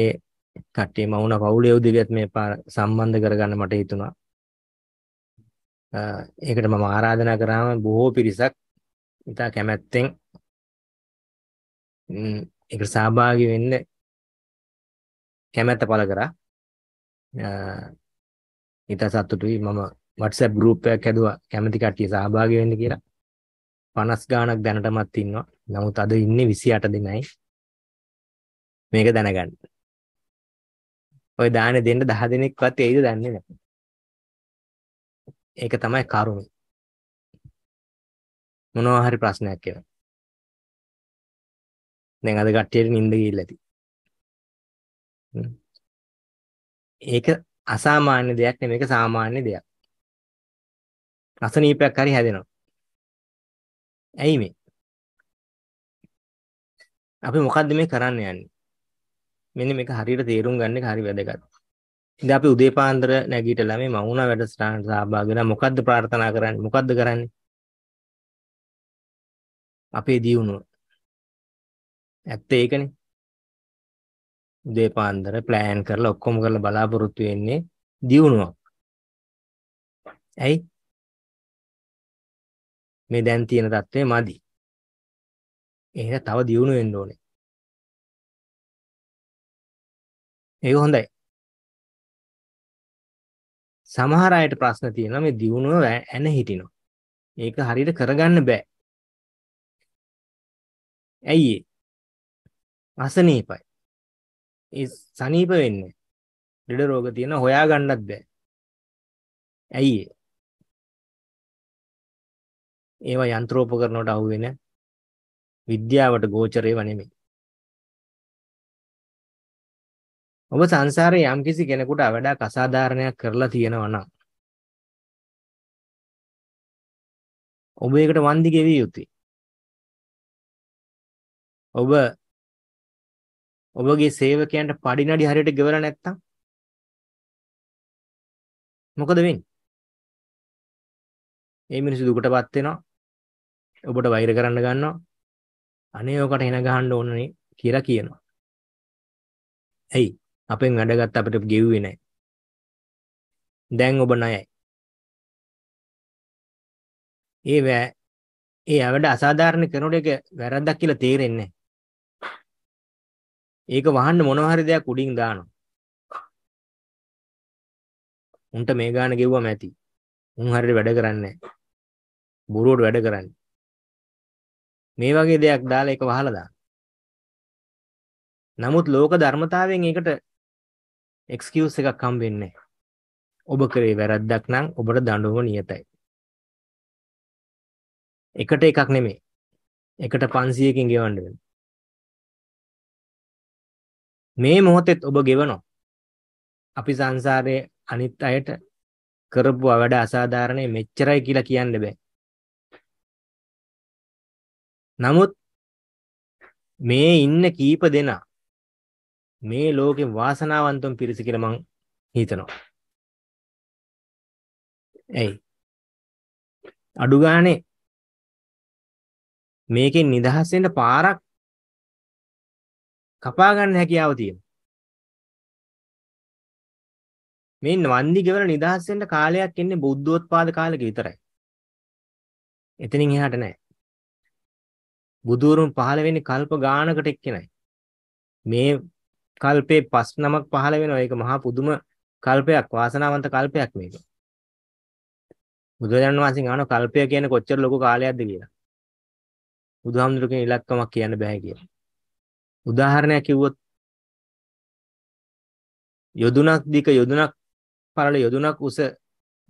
ඒ කට්ටිය මවුන පවුලේ උදවියත් මේ සම්බන්ධ කරගන්න මට හිතුණා. ඒකට මම ආරාධනා කරාම බොහෝ පිරිසක් ඉතා කැමැත්තෙන් ඒකට සහභාගී වෙන්න කැමැත්ත පළ කරා. ඉතා සතුටුයි මම WhatsApp group එකක් හැදුවා කැමති කට්ටිය සහභාගී වෙන්න කියලා. 50 ගාණක් දැනටමත් ඉන්නවා. නමුත් අද ඉන්නේ 28 දෙනයි. මේක දැනගන්න. ඔය දාන දෙන්න 10 දෙනෙක්වත් එයිද දන්නේ නැහැ. ඒක තමයි කරුණ. මොනවා හරි ප්‍රශ්නයක් කියලා. දැන් අද කට්ටියට නිින්ද ගිහිල්ලා ඇති. ඒක අසාමාන්‍ය දෙයක් නෙමෙයි ඒක සාමාන්‍ය දෙයක්. අසනීපයක් හරි හැදෙනවා. ඇයි මේ? අපි මොකද්ද මේ කරන්න යන්නේ? මෙන්න මේක හරියට තේරුම් ගන්න එක හරි වැදගත්. ඉතින් අපි උදේ පාන්දර නැගිටලා මේ මවුණ වැඩසටහනට සහභාගී වෙලා මොකද්ද ප්‍රාර්ථනා කරන්නේ? මොකද්ද කරන්නේ? අපේ දියුණුව. ඇත්ත ඒකනේ. උදේ පාන්දර plan කරලා ඔක්කොම කරලා බලාපොරොත්තු වෙන්නේ දියුණුවක්. ඇයි? මේ දැන් තියෙන தත්ත්වය මදි. එහෙනම් තව දියුණු වෙන්න ඕනේ. ඒක හොඳයි. සමහර අයට ප්‍රශ්න තියෙනවා මේ දියුණුව ඇන හිටිනවා. ඒක හරියට කරගන්න බෑ. ඇයි ඒ? අසනීපයි. ඒ සනීප වෙන්නේ. ළඩ රෝග තියෙන හොයාගන්නත් බෑ. ඇයි ඒ? ඒවා යන්ත්‍රෝපකරණ වලට අහු වෙන විද්‍යාවට ගෝචර ඒවා නෙමෙයි. ඔබ සංසාරයේ යම්කිසි කෙනෙකුට අවඩා කසාධාරණයක් කරලා තියෙනවා නම් ඔබ ඒකට වන්දි ගෙවිය යුතුයි. ඔබ ඔබගේ සේවකයන්ට පඩිනඩි හරියට ගෙවලා නැත්තම් මොකද වෙන්නේ? මේ මිනිස්සු දුකටපත් වෙනවා. ඔබට වෛර කරන්න ගන්නවා. අනේ ඔකට එන ගහන්න ඕනනේ කියලා කියනවා. ඇයි? අපෙන් වැඩගත් අපිට ගෙව්වේ නැහැ. දැන් ඔබ ණයයි. ඒ වැ ඒ වැඩ අසාධාරණ කරනකොට ඒක වැරද්දක් කියලා තේරෙන්නේ ඒක වහන්න මොනවා හරි දෙයක් උඩින් දානවා. උන්ට මේ ගාන ගෙව්වම ඇති. උන් හරියට වැඩ කරන්නේ නැහැ. බොරුවට වැඩ කරන්නේ. මේ වගේ දෙයක් දාලා ඒක වහලා දාන්න. නමුත් ලෝක ධර්මතාවයෙන් ඒකට එක්ස්කියස් එකක් හම්බෙන්නේ ඔබ කරේ වැරද්දක් නම් ඔබට දඬුවම නියතයි. එකට එකක් නෙමෙයි. එකට 500කින් ගෙවන්න වෙනවා. මේ මොහොතෙත් ඔබ ගෙවනවා. අපි සංසාරයේ අනිත් අයට කරපු වැඩ අසාධාරණේ මෙච්චරයි කියලා කියන්න බෑ. නමුත් මේ ඉන්න කීප දෙනා මේ ලෝකෙ වාසනාවන්තම් පිරිස කියලා මං හිතනවා. ඇයි? අඩු ගානේ මේකෙන් නිදහස් වෙන්න පාරක් කපා ගන්න හැකියාව තියෙනවා. මේ වන්දි ගෙවල නිදහස් වෙන්න කාලයක් එන්නේ බුද්ධෝත්පාද කාලෙක විතරයි. එතනින් එහාට නෑ. බුදුරුන් පහළ වෙන්නේ කල්ප ගානකට එක්කෙනයි. මේ කල්පේ පස් නමක් පහළ වෙනවා. ඒක මහා පුදුම කල්පයක් වාසනාවන්ත කල්පයක් මේක. බුදුරජාණන් වහන්සේ අහන කල්පය කියන්නේ කොච්චර ලොකු කාලයක්ද කියලා. බුදුහාමුදුරුවෝ ඉලක්කමක් කියන්න බෑ කියලා. උදාහරණයක් කිව්වොත් යොදුනක් දික යොදුනක් පරල යොදුනක් උස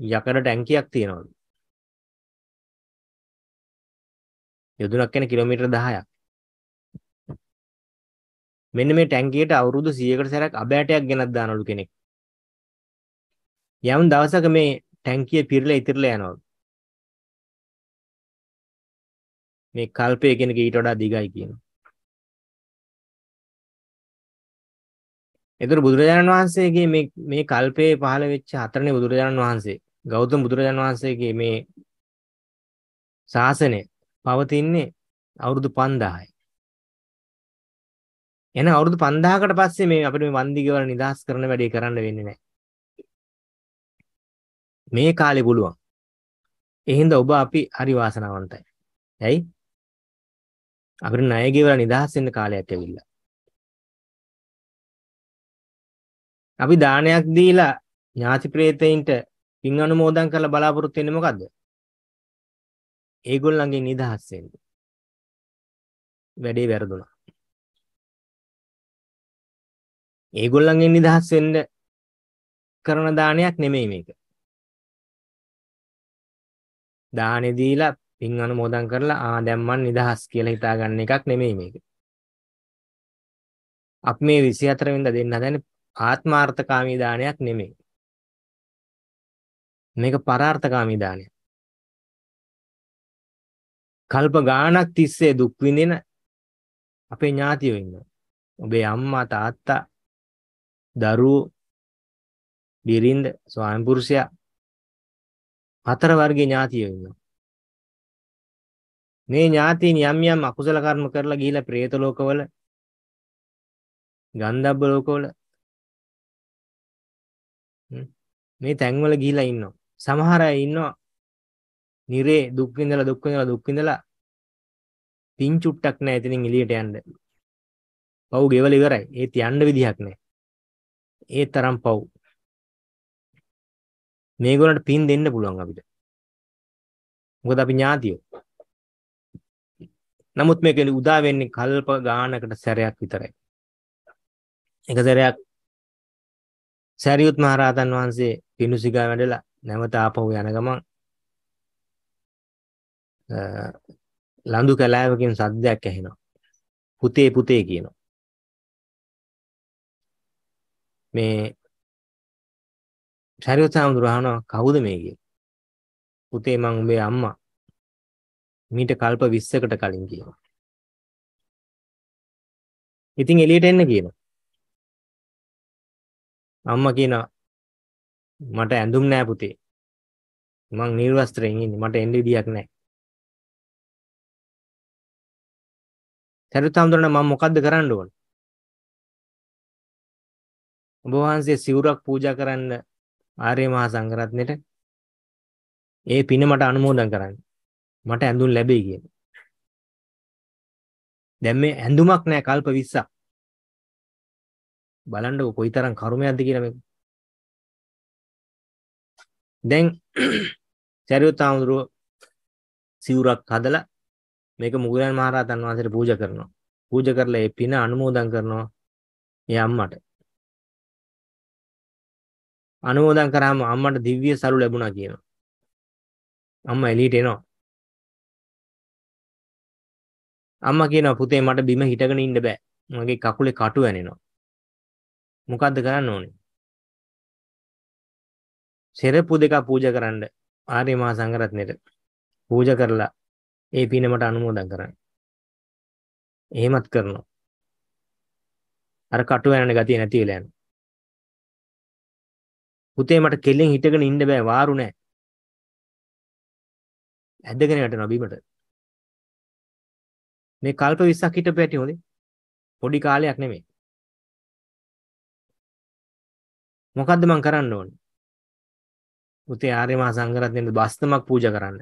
යකඩ ටැංකියක් තියෙනවලු. යොදුනක් කියන්නේ කිලෝමීටර් 10ක්. මෙන්න මේ ටැංකියට අවුරුදු 100කට සැරයක් අබෑටයක් ගෙනත් දානලු කෙනෙක්. යම් දවසක මේ ටැංකිය පිරලා ඉතිරලා යනවලු. මේ කල්පය කෙනෙක් ඊට වඩා දිගයි කියනවා. එතකොට බුදුරජාණන් වහන්සේගේ මේ මේ කල්පයේ පහළ වෙච්ච හතරනේ බුදුරජාණන් වහන්සේ ගෞතම බුදුරජාණන් වහන්සේගේ මේ ශාසනය පවතින්නේ අවුරුදු 5000යි. එහෙනම් අවුරුදු 5000කට පස්සේ මේ අපිට මේ වන්දිගේ වල නිදාස් කරන වැඩේ කරන්න වෙන්නේ නැහැ. මේ කාලේ පුළුවන්. එහෙනම් ඔබ අපි හරි වාසනාවන්තයි. ඇයි? අපිට ණය ගෙවලා නිදහස් වෙන්න කාලයක් ඇවිල්ලා. අපි දානයක් දීලා ඥාති ප්‍රේතයින්ට පින් අනුමෝදන් කරලා බලාපොරොත්තු වෙන්නේ මොකද්ද? ඒගොල්ලන්ගේ නිදහස් වෙන්න. වැඩේ වැරදුනා. ඒගොල්ලන්ගෙන් නිදහස් වෙන්න කරන දානයක් නෙමෙයි මේක. දානෙ දීලා පින් අනුමෝදන් කරලා ආ දැන් මන් නිදහස් කියලා හිතාගන්න එකක් නෙමෙයි මේක. අපි මේ 24 වෙනිදා දෙන්න හදන්නේ ආත්මාර්ථකාමී දානයක් නෙමෙයි. මේක පරාර්ථකාමී දානයක්. කල්ප ගාණක් තිස්සේ දුක් විඳින අපේ ඥාතියෝ ඉන්නවා. ඔබේ අම්මා තාත්තා දරුවෝ බිරිඳ ස්වාමි පුරුෂයා හතර වර්ගයේ ඥාතියෝ ඉන්නවා. මේ ඥාතීන් යම් යම් අකුසල කර්ම කරලා ගිහිලා പ്രേත ලෝකවල ගන්ධබ්බ ලෝකවල මේ තැන්වල ගිහිලා ඉන්නවා. සමහර අය ඉන්නවා නිරේ දුක් විඳලා දුක් විඳලා දුක් විඳලා පිං චුට්ටක් නැහැ එතනින් එළියට යන්න. පව් ගෙවල ඉවරයි. ඒත් යන්න විදිහක් නැහැ. ඒ තරම් පව් මේගොල්ලන්ට පින් දෙන්න පුළුවන් අපිට මොකද අපි ඥාතියෝ නමුත් මේක උදා වෙන්නේ කල්ප ගානකට සැරයක් විතරයි එක සැරයක් සැරියුත් මහරහතන් වහන්සේ පිණුසිගා වැඩලා නැවත ආපහු යන ගමන් ලඳු කැලෑවකින් සද්දයක් ඇහෙනවා පුතේ පුතේ කියනවා මේ ශරියොත් හාමුදුරහනවා කවුද මේ කිය. පුතේ මං උඹේ අම්මා. මීට කල්ප 20කට කලින් කියනවා. ඉතින් එළියට එන්න කියනවා. අම්මා කියනවා මට ඇඳුම් නෑ පුතේ. මං නිර්වස්ත්‍රයෙන් ඉන්නේ. මට එන්න විදියක් නෑ. සරුත් හාමුදුරනේ මම මොකද්ද කරන්න ඕන? ඔබ වහන්සේ සිවුරක් පූජා කරන්න ආර්ය මහා සංඝරත්නයට ඒ පින මට අනුමෝදන් කරන්න. මට ඇඳුම් ලැබෙයි කියන. දැන් මේ ඇඳුමක් නෑ කල්ප 20ක්. බලන්නකො කොයිතරම් කර්මයක්ද කියලා මේක. දැන් සරියුත් ආමුදුරුව සිවුරක් හදලා මේක මුගලන් මහරහතන් වහන්සේට පූජා කරනවා. පූජා කරලා ඒ පින අනුමෝදන් කරනවා ඒ අම්මට. අනුමෝදන් කරාම අම්මට දිව්‍ය සරු ලැබුණා කියනවා. අම්මා එළියට එනවා. අම්මා කියනවා පුතේ මට බිම හිටගෙන ඉන්න බෑ. මගේ කකුලේ කටු ඇනෙනවා. මොකද්ද කරන්න ඕනේ? සෙරප්පු දෙකක් පූජා කරන්න ආර්ය මහා සංඝරත්නයට පූජා කරලා ඒ පින මට අනුමෝදන් කරන්න. එහෙමත් කරනවා. අර කටු ඇනන ගතිය නැති වෙලා යනවා. පුතේ මට කෙල්ලෙන් හිටගෙන ඉන්න බෑ වාරු නෑ. ඇදගෙන යටනවා බීමට. මේ කල්ප 20ක් හිටපු ඇටි හොදේ. පොඩි කාලයක් නෙමෙයි. මොකද්ද මං කරන්න ඕනේ? පුතේ ආර්ය මහා සංඝරත්නයේ බස්තමක් පූජා කරන්න.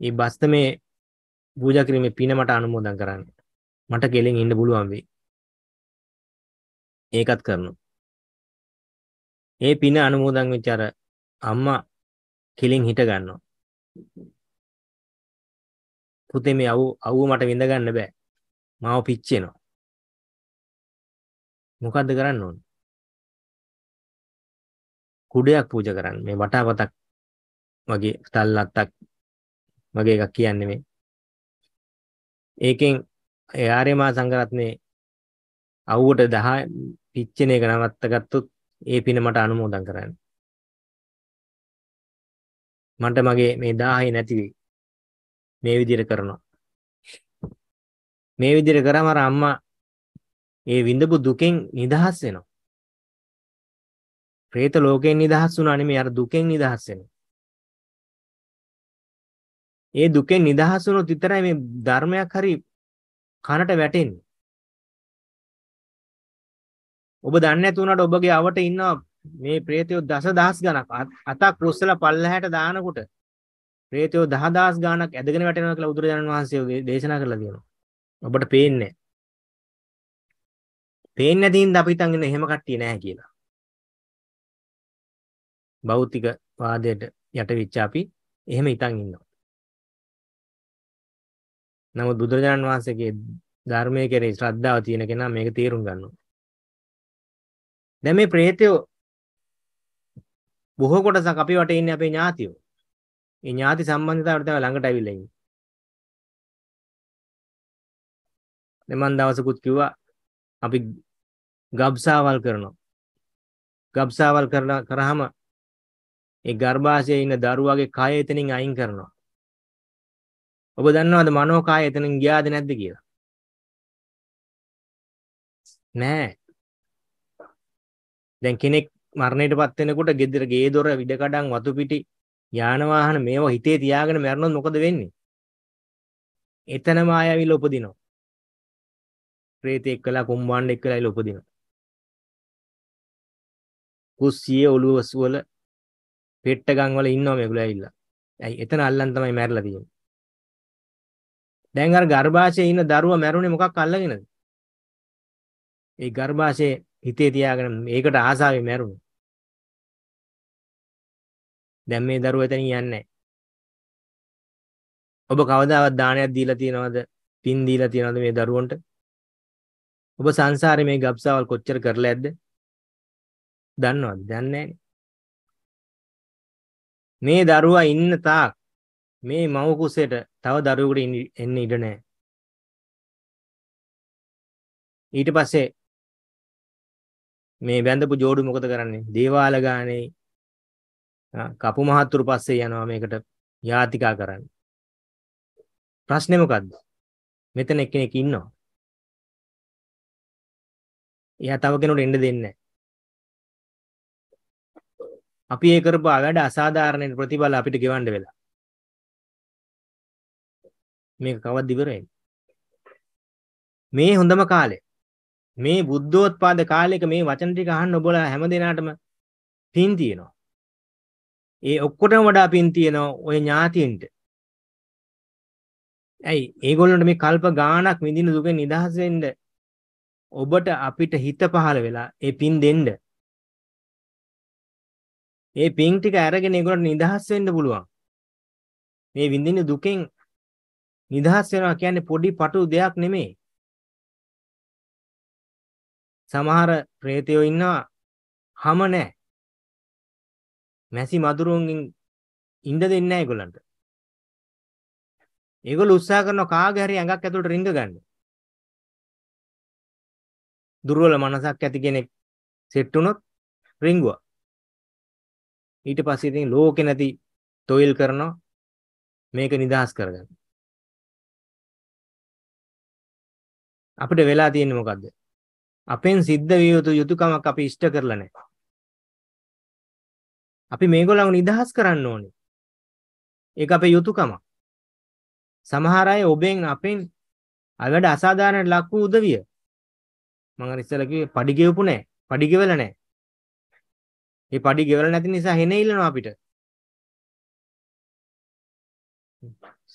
මේ බස්තමේ පූජා කිරීමේ පින මට අනුමෝදන් කරන්න. මට කෙලෙන් ඉන්න පුළුවන් වෙයි. ඒකත් කරනවා. ඒ පින අනුමෝදන් වෙච්ච අර අම්මා කෙලින් හිට ගන්නවා. පුතේ මේ අවු අවුව මට විඳ ගන්න බෑ. මාව පිච්චෙනවා. මොකද්ද කරන්න ඕන? කුඩයක් පූජා කරන්න. මේ වටාපතක් වගේ තල්ලත්තක් වගේ එකක් කියන්නේ මේ. ඒකෙන් ආර්ය මා සංගරත්නේ අවුවට 10 පිච්චෙන එක නවත්ත ගත්තොත් ඒ පින මට අනුමෝදන් කරන්න. මන්ට මගේ මේ දාහය නැති වෙයි. මේ විදිහට කරනවා. මේ විදිහට කරාම අර අම්මා ඒ විඳපු දුකෙන් නිදහස් වෙනවා. പ്രേත ලෝකයෙන් නිදහස් වුණා නෙමෙයි අර දුකෙන් නිදහස් වෙනවා. ඒ දුකෙන් නිදහස් වුණොත් විතරයි මේ ධර්මයක් හරි කනට වැටෙන්නේ. ඔබ දන්නේ නැති වුණාට ඔබගේ අවට ඉන්න මේ ප්‍රේතයෝ දසදහස් ගණක් අතක් රුස්සලා පල්ලහැට දානකොට ප්‍රේතයෝ 10000 ගණක් ඇදගෙන වැටෙනවා කියලා බුදුරජාණන් වහන්සේ දේශනා කරලා තියෙනවා. ඔබට පේන්නේ පේන්නේ නැතිනම් අපි හිතන් ඉන්නේ එහෙම කට්ටිය නැහැ කියලා. භෞතික වාදයට යටවෙච්ච අපි එහෙම හිතන් ඉන්නවා. නමුත් බුදුරජාණන් වහන්සේගේ ධර්මයේ කෙරෙහි ශ්‍රද්ධාව තියෙන කෙනා මේක තේරුම් ගන්නවා. දැන් මේ ප්‍රේතයෝ බොහෝ කොටසක් අපි වටේ ඉන්නේ අපේ ඥාතියෝ. ඒ ඥාති සම්බන්ධතාවට තමයි ළඟට අවිල්ල ඉන්නේ. දැන් මන් දවසකුත් කිව්වා අපි ගබ්සාවල් කරනවා. ගබ්සාවල් කරන කරාම ඒ ගර්භාෂයේ ඉන්න දරුවාගේ කය එතනින් අයින් කරනවා. ඔබ දන්නවද මනෝ කය එතනින් ගියාද නැද්ද කියලා? නෑ. දැන් කෙනෙක් මරණයට පත් වෙනකොට ගෙදර ගේ දොර විඩකඩම් වතු පිටි යාන වාහන මේවා හිතේ තියාගෙන මැරුණොත් මොකද වෙන්නේ? එතනම ආයෙවිල උපදිනවා. ප්‍රේතෙක් වෙලා කුම්බාණ්ඩ එක්ක වෙලා උපදිනවා. කුස්සියේ ඔළුව සුවල පෙට්ටගම් වල ඉන්නවා මේගොල්ලෝ ඇවිල්ලා. ඇයි එතන අල්ලන් තමයි මැරලා තියෙන්නේ. දැන් අර ගර්භාෂයේ ඉන්න දරුවා මැරුණේ මොකක් අල්ලගෙනද? ඒ ගර්භාෂයේ හිතේ තියාගෙන ඒකට ආසාවෙන් මැරුණු. දැන් මේ දරුවා එතන යන්නේ ඔබ කවදාවත් දානයක් දීලා තියනවද? පින් දීලා තියනවද මේ දරුවන්ට? ඔබ සංසාරේ මේ ගබ්සාවල් කොච්චර කරලා ඇද්ද? දන්නවද? දන්නේ මේ දරුවා ඉන්න තාක් මේ මව කුසෙට තව දරුවෙකුට එන්න ඉඩ නැහැ. ඊට පස්සේ මේ වැඳපු ජෝඩු මොකද කරන්නේ? දේවාල ගානේ කපු මහත්තුරු පස්සේ යනවා මේකට යාතිකා කරන්න. ප්‍රශ්නේ මොකද්ද? මෙතන එක්කෙනෙක් ඉන්නවා. එයා තව කෙනෙකුට එන්න දෙන්නේ අපි ඒ කරපු වැඩ අසාධාරණ ප්‍රතිඵල අපිට ගෙවන්න වෙලා. මේක කවද්ද ඉවර වෙන්නේ? මේ හොඳම කාලේ. මේ බුද්ධෝත්පාද කාලයක මේ වචන ටික අහන්න ඔබලා හැම දිනාටම පින් තියෙනවා. ඒ ඔක්කොටම වඩා පින් තියෙනවා ওই ඥාතියින්ට. ඇයි ඒගොල්ලන්ට මේ කල්ප ගාණක් විඳින දුකෙන් නිදහස් වෙන්න ඔබට අපිට හිත පහළ වෙලා ඒ පින් දෙන්න. ඒ පින් ටික අරගෙන ඒගොල්ලන්ට නිදහස් වෙන්න පුළුවන්. මේ විඳින දුකෙන් නිදහස් වෙනවා කියන්නේ පොඩි පටු දෙයක් නෙමෙයි. සමහර ප්‍රේතයෝ ඉන්නවා හැම නැහැ. මැසි මදුරුවන්ගෙන් ඉන්න දෙන්නේ නැහැ ඒගොල්ලන්ට. ඒගොල්ලෝ උත්සාහ කරනවා කාගේ හරි ඇඟක් ඇතුළට රිංග ගන්න. දුර්වල මනසක් ඇති කෙනෙක් සෙට් වුණොත් රිංගුවා. ඊට පස්සේ ඉතින් ලෝකේ නැති තොইল කරනවා මේක නිදහස් කරගන්න. අපිට වෙලා තියෙන්නේ මොකද්ද? අපෙන් සිද්ධ විය යුතු යුතුයකමක් අපි ඉෂ්ට කරලා නැහැ. අපි මේගොල්ලන්ව නිදහස් කරන්න ඕනේ. ඒක අපේ යුතුයකමක්. සමහර අය ඔබෙන් අපෙන් අවඩ අසාධාරණ ලක් වූ උදවිය. මම අර ඉස්සෙල්ලා කිව්වේ padi ගෙවපු නැහැ. padi ගෙවල නැහැ. මේ padi ගෙවල නැති නිසා හෙන ඉල්ලනවා අපිට.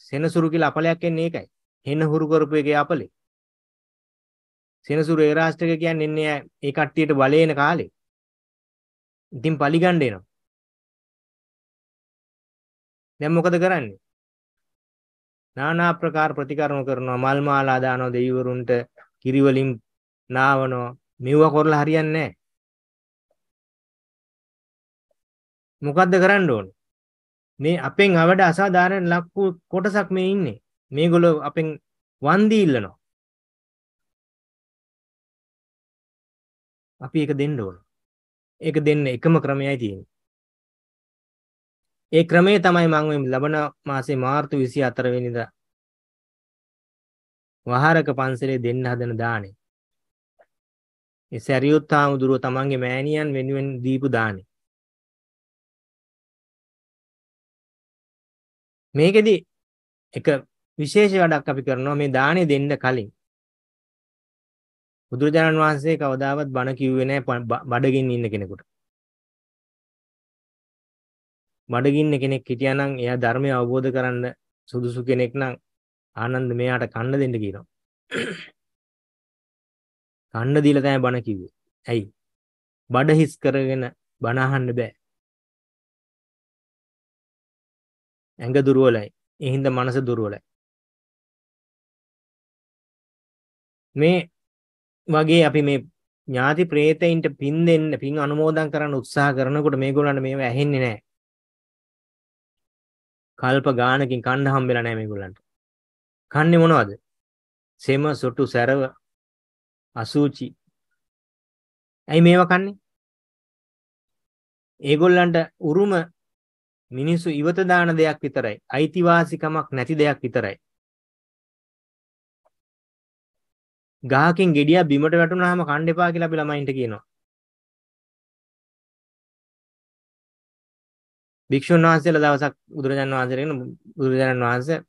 සෙනසුරු කියලා අපලයක් එන්නේ ඒකයි. හෙන හුරු කරපු එකේ අපලේ. සෙනසුර ඒරාෂ්ටක කියන්නේ එන්නේ ඒ කට්ටියට බලේන කාලේ. ඉතින් පලිගන්න එනවා. දැන් මොකද කරන්නේ? নানা ප්‍රකාර ප්‍රතිකරණ කරනවා මල් මාලා දානවා දෙවිවරුන්ට කිරි වලින් නාවනවා මෙව්වා කරලා හරියන්නේ නැහැ. මොකද්ද කරන්න ඕනේ? මේ අපෙන් අවඩ අසාධාරණ ලක්කු කොටසක් මේ ඉන්නේ. මේගොල්ලෝ අපෙන් වන්දි ඉල්ලනවා. අපි ඒක දෙන්න ඕන. ඒක දෙන්න එකම ක්‍රමයයි තියෙන්නේ. ඒ ක්‍රමේ තමයි මම මේ ලබන මාසේ මාර්තු 24 වෙනිදා වහරක පන්සලේ දෙන්න හදන දානේ. ඒ සරියුත් හාමුදුරුව තමන්ගේ මෑණියන් වෙනුවෙන් දීපු දානේ. මේකෙදි එක විශේෂ වැඩක් අපි කරනවා මේ දානේ දෙන්න කලින් බුදුරජාණන් වහන්සේ කවදාවත් බණ කිව්වේ නැහැ බඩගින්න ඉන්න කෙනෙකුට. බඩගින්න කෙනෙක් හිටියා නම් එයා ධර්මය අවබෝධ කරන්න සුදුසු කෙනෙක් නම් ආනන්ද මෙයාට කන්න දෙන්න කියනවා. කන්න දීලා තමයි බණ කිව්වේ. ඇයි? බඩ හිස් කරගෙන බණ අහන්න බෑ. ඇඟ දුර්වලයි. ඒ හින්දා මනස දුර්වලයි. මේ වගේ අපි මේ ඥාති ප්‍රේතයින්ට පින් දෙන්න පින් අනුමෝදන් කරන්න උත්සාහ කරනකොට මේගොල්ලන්ට මේව ඇහෙන්නේ නැහැ. කල්ප ගානකින් කන්න හම්බෙලා නැහැ මේගොල්ලන්ට. කන්නේ මොනවද? සෙම සොටු සැරව අසූචි. ඇයි මේවා කන්නේ? ඒගොල්ලන්ට උරුම මිනිස්සු ඉවත දාන දෙයක් විතරයි. අයිතිවාසිකමක් නැති දෙයක් විතරයි. ගහකින් ගෙඩිය බිමට වැටුනහම කන්න එපා කියලා අපි ළමයින්ට කියනවා. භික්ෂුන් වහන්සේලා දවසක් බුදුරජාණන් වහන්සේගෙන බුදුරජාණන් වහන්සේ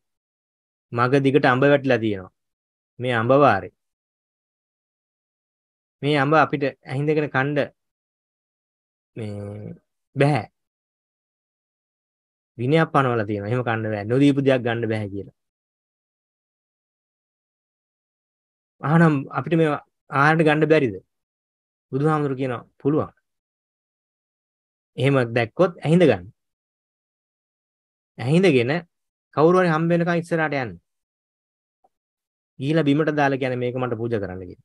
මග දිගට අඹ වැටිලා තියෙනවා. මේ අඹ වාරේ. මේ අඹ අපිට ඇහිඳගෙන කන්න මේ බෑ. විනයක් පනවලා තියෙනවා. එහෙම කන්න බෑ. නොදීපු දෙයක් ගන්න බෑ කියලා. ආනම් අපිට මේ ආහාරයට ගන්න බැරිද? බුදුහාමුදුරු කියනවා පුළුවන්. එහෙම දැක්කොත් ඇහිඳ ගන්න. ඇහිඳගෙන කවුරු හරි හම්බ වෙනකන් ඉස්සරහට යන්න. ගිහිලා බිමට දාලා කියන්නේ මේක මට පූජා කරන්න කියලා.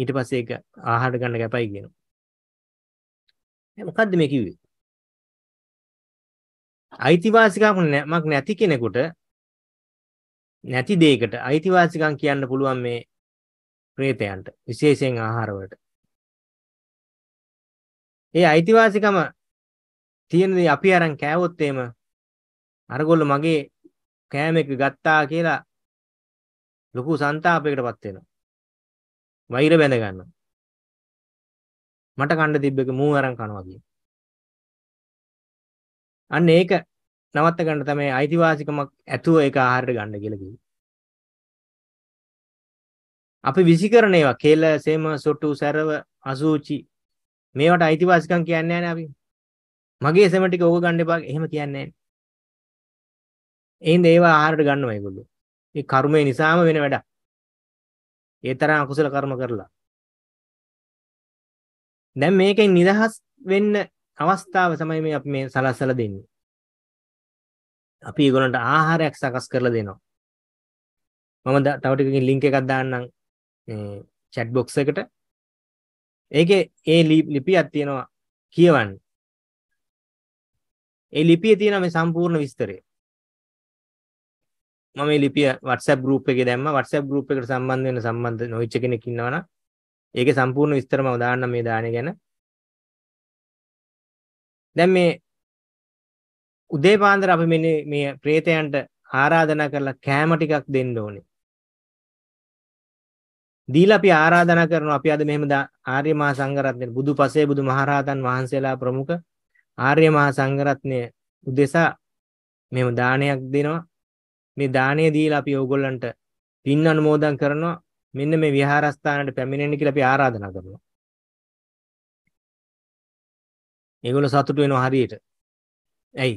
ඊට පස්සේ ඒක ආහාර ගන්න කැපයි කියනවා. මොකද්ද මේ කිව්වේ? අයිතිවාසිකමක් නැති කෙනෙකුට නැති දෙයකට අයිතිවාසිකම් කියන්න පුළුවන් මේ ප්‍රේතයන්ට විශේෂයෙන් ආහාර වලට. ඒ අයිතිවාසිකම තියෙන දේ අපි අරන් කෑවොත් එහෙම අරගොල්ලෝ මගේ කෑම එක ගත්තා කියලා ලොකු ਸੰతాපයකටපත් වෙනවා. වෛර බැඳ ගන්නවා. මට කන්න තිබ්බ එක මූ අරන් කනවා කියන. අන්න ඒක නවත්ත ගන්න තමයි අයිතිවාසිකමක් ඇතුව ඒක ආහාරයට ගන්න කියලා කිව්වේ. අපි විසිකරන ඒවා කෙල, සෙම, සොටු, සරව, අසූචි මේවට අයිතිවාසිකම් කියන්නේ නැහැ අපි. මගේ සෙම ටික ඕක ගන්න එපා එහෙම කියන්නේ නැහැ. එහෙනම් ඒවා ආහාරයට ගන්නවා ඒගොල්ලෝ. ඒ කර්මය නිසාම වෙන වැඩක්. ඒ තරම් අකුසල කර්ම කරලා. දැන් මේකෙන් නිදහස් වෙන්න අවස්ථාව තමයි මේ අපි මේ සලස්සලා දෙන්නේ. අපි ඒගොල්ලන්ට ආහාරයක් සකස් කරලා දෙනවා. මම තව ටිකකින් link එකක් දාන්නම් මේ chat box එකට. ඒකේ ඒ ලිපියක් තියෙනවා කියවන්න. ඒ ලිපියේ තියෙන මේ සම්පූර්ණ විස්තරය. මම මේ ලිපිය WhatsApp group එකේ දැම්මා. WhatsApp group එකට සම්බන්ධ වෙන සම්බන්ධ නොවිච්ච කෙනෙක් ඉන්නවනම් ඒකේ සම්පූර්ණ විස්තර මම දාන්නම් මේ දාණේ ගැන. දැන් මේ උදේ පාන්දර අපි මෙන්න මේ ප්‍රේතයන්ට ආරාධනා කරලා කෑම ටිකක් දෙන්න ඕනේ. දීලා අපි ආරාධනා කරනවා අපි අද මෙහෙම ආර්ය මහා සංඝරත්නය බුදු පසේ බුදු මහරහතන් වහන්සේලා ප්‍රමුඛ ආර්ය මහා සංඝරත්නය උදෙසා මෙහෙම දානයක් දෙනවා. මේ දාණය දීලා අපි ඕගොල්ලන්ට පින් අනුමෝදන් කරනවා. මෙන්න මේ විහාරස්ථානට පැමිණෙන්න කියලා අපි ආරාධනා කරනවා. ඒගොල්ලෝ සතුටු වෙනවා හරියට. ඇයි?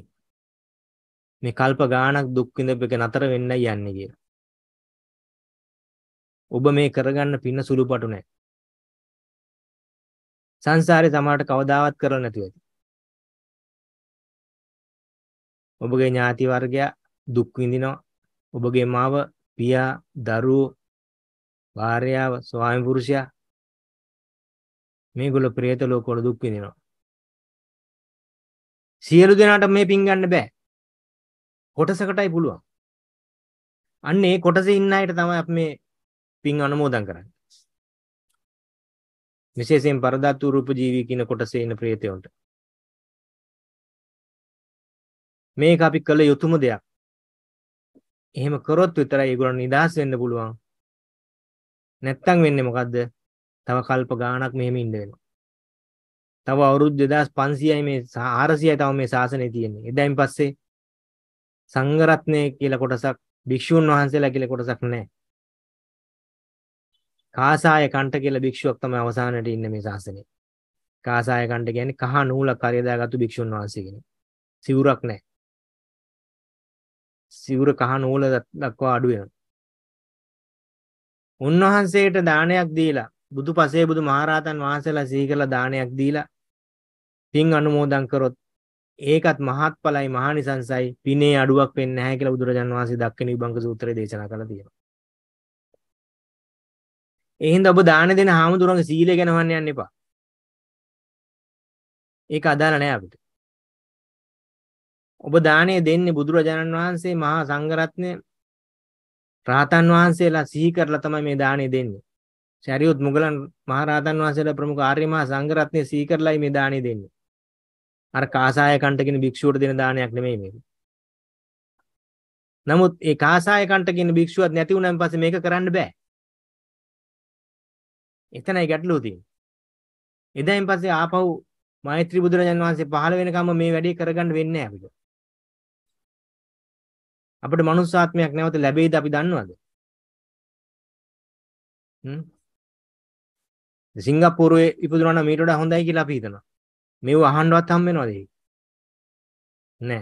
මේ කල්ප ගාණක් දුක් විඳපෙක නතර වෙන්නයි යන්නේ කියලා. ඔබ මේ කරගන්න පින්න සුළුපටු නැහැ. සංසාරේ සමාට කවදාවත් කරලා නැතුව ඇති. ඔබගේ ඥාති වර්ගයා දුක් විඳිනවා. ඔබගේ මාව, පියා, දරුවෝ, භාර්යාව, ස්වාමි පුරුෂයා මේගොල්ලෝ പ്രേත ලෝකවල දුක් විඳිනවා. සියලු දෙනාට මේ පින් ගන්න බෑ. කොටසකටයි පුළුවන්. අන්න ඒ කොටසේ ඉන්න අයට තමයි අපි මේ පින් අනුමෝදන් කරන්නේ. විශේෂයෙන් පරදත්තු රූප ජීවී කියන කොටසේ ඉන්න ප්‍රේතයන්ට. මේක අපි කළ යුතුම දෙයක්. එහෙම කරොත් විතරයි ඒගොල්ලන් නිදහස් වෙන්න පුළුවන්. නැත්තම් වෙන්නේ මොකද්ද? තව කල්ප ගාණක් මෙහෙම ඉන්න වෙනවා. තව අවුරුදු 2500යි මේ 400යි තව මේ ශාසනය තියෙන්නේ. එදායින් පස්සේ සංඝ රත්නය කියලා කොටසක් භික්ෂුන් වහන්සේලා කියලා කොටසක් නැහැ. කාසාය කණ්ඨ කියලා භික්ෂුවක් තමයි අවසානයේ ඉන්නේ මේ ශාසනයේ. කාසාය කණ්ඨ කියන්නේ කහ නූලක් හරියදාගත්තු භික්ෂුන් වහන්සේ කෙනෙක්. සිවුරක් නැහැ. සිවුර කහ නූල දක්වා අඩු වෙනවා. උන්වහන්සේට දානයක් දීලා බුදු පසේ බුදු මහරහතන් වහන්සේලා සිහි කරලා දානයක් දීලා පින් අනුමෝදන් කරොත් ඒකත් මහත්ඵලයි මහානිසංසයි පිනේ අඩුවක් වෙන්නේ නැහැ කියලා බුදුරජාන් වහන්සේ දක්වන විභංග සූත්‍රයේ දේශනා කරලා තියෙනවා. ඒ හින්දා ඔබ දාන දෙන හාමුදුරන්ගේ සීලය ගැන හොයන්න යන්න එපා. ඒක අදාළ නැහැ අපිට. ඔබ දාණය දෙන්නේ බුදුරජාණන් වහන්සේ මහා සංඝරත්නය රාතන් වහන්සේලා සිහි කරලා තමයි මේ දාණය දෙන්නේ. ශරියොත් මුගලන් මහා රාතන් වහන්සේලා ප්‍රමුඛ ආර්ය මහා සංඝරත්නය සිහි කරලායි මේ දාණය දෙන්නේ. අර කාසාය කන්ට කියන භික්ෂුවට දෙන දානයක් නෙමෙයි මේක. නමුත් ඒ කාසාය කන්ට කියන භික්ෂුවත් නැති වුණාන් පස්සේ මේක කරන්න බෑ. එතනයි ගැටලුව තියෙන්නේ. එදායින් පස්සේ ආපහු මෛත්‍රී බුදුරජාන් වහන්සේ පහළ වෙනකම්ම මේ වැඩේ කරගන්න වෙන්නේ නැහැ අපිට. අපිට මනුස්සාත්මයක් නැවත ලැබෙයිද අපි දන්නවද? හ්ම්. සිංගප්පූරුවේ ඉපදුනා නම් ඊට වඩා හොඳයි කියලා අපි හිතනවා. මෙව අහන්නවත් හම් වෙනවද නෑ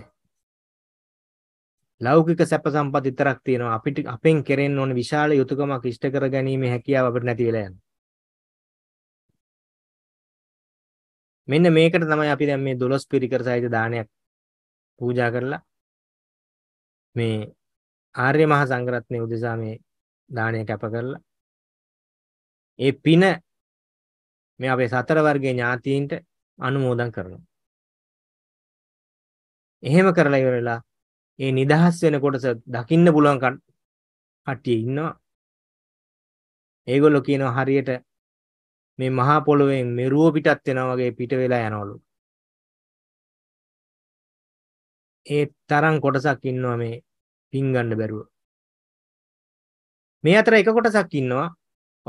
ලෞකික සැප සම්පත් විතරක් තියෙනවා අපිට අපෙන් කෙරෙන්න ඕන විශාල යුතුයකමක් ඉෂ්ට කර ගැනීමේ හැකියාව අපිට නැති වෙලා යනවා. මෙන්න මේකට තමයි අපි දැන් මේ 12 පිරිකර සහිත දානයක් පූජා කරලා මේ ආර්ය මහා සංඝරත්නයේ උදෙසා මේ දානය කැප කරලා ඒ පින මේ අපේ සතර වර්ගයේ ඥාතීන්ට අනුමෝදන් කරනවා. එහෙම කරලා ඉවරලා ඒ නිදහස් වෙන කොටස දකින්න පුළුවන් කට්ටිය ඉන්නවා. ඒගොල්ලෝ කියනවා හරියට මේ මහා පොළොවෙන් මෙරුව පිටත් වෙනවා වගේ පිට වෙලා යනවලු. ඒ තරම් කොටසක් ඉන්නවා මේ පින් ගන්න බැරුව. මේ අතර එක කොටසක් ඉන්නවා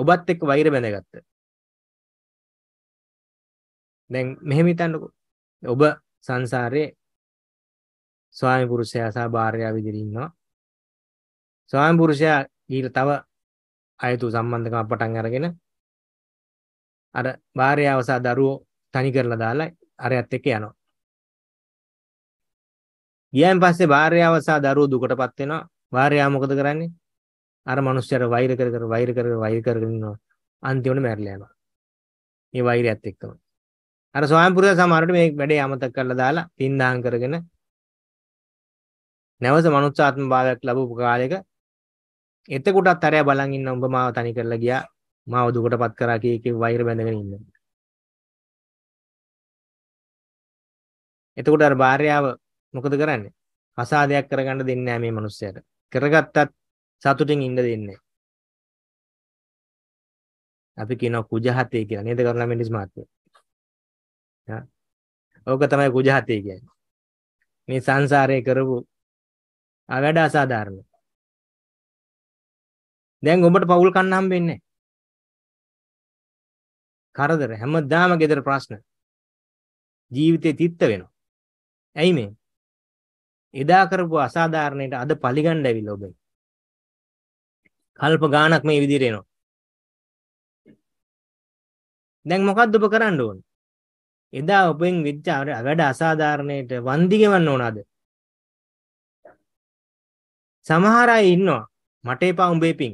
ඔබත් එක්ක වෛර බැඳගත්තා. දැන් මෙහෙම හිතන්නකෝ. ඔබ සංසාරේ ස්වාමි පුරුෂයා සහ භාර්යාව විදිහට ඉන්නවා. ස්වාමි පුරුෂයා ඊට තව අයතු සම්බන්ධකමක් පටන් අරගෙන අර භාර්යාව සහ දරුවෝ තනි කරලා දාලා අරයත් එක්ක යනවා. ගියන් පස්සේ භාර්යාව සහ දරුවෝ දුකටපත් වෙනවා. භාර්යාව මොකද කරන්නේ? අර මනුස්සයාට වෛර කර කර වෛර කර කර වෛර කරගෙන ඉන්නවා. අන්තිමට මැරිලා යනවා. මේ වෛරයත් එක්කම. අර ස්වාමි පුරුෂයා සමහරට මේ වැඩේ අමතක කරලා දාලා පින්දාම් කරගෙන නැවත මනුස්සාත්ම භාවයක් ලැබුපු කාලයක එතකොටත් අරයා බලන් ඉන්න උඹ මාව තනි කරලා ගියා මාව දුකටපත් කරා කී කී වෛර බැඳගෙන ඉන්න. එතකොට අර භාර්යාව මොකද කරන්නේ? අසාදයක් කරගන්න දෙන්නේ නැහැ මේ මිනිස්සයාට. කරගත්තත් සතුටින් ඉන්න දෙන්නේ අපි කියනවා කුජහතේ කියලා නේද කරුණාමෙන්ඩිස් මහත්මයා. ඕක තමයි කුජහතේ කියන්නේ. මේ සංසාරේ කරපු වැඩ අසාධාරණ. දැන් ඔබට පවුල් කන්න හම්බෙන්නේ නැහැ. කරදර හැමදාම ගෙදර ප්‍රශ්න. ජීවිතේ තිත්ත වෙනවා. ඇයි මේ? එදා කරපු අසාධාරණයට අද පරිගන්න ඇවිල්ලා ඔබ. කල්ප ගාණක් මේ විදිහට එනවා. දැන් මොකද්ද ඔබ කරන්න ඕනේ? එදා ඔබෙන් වෙච්ච වැඩ අසාධාරණයට වන්දි ගෙවන්න ඕනද? සමහර අය ඉන්නවා මට එපා උඹේ පිං.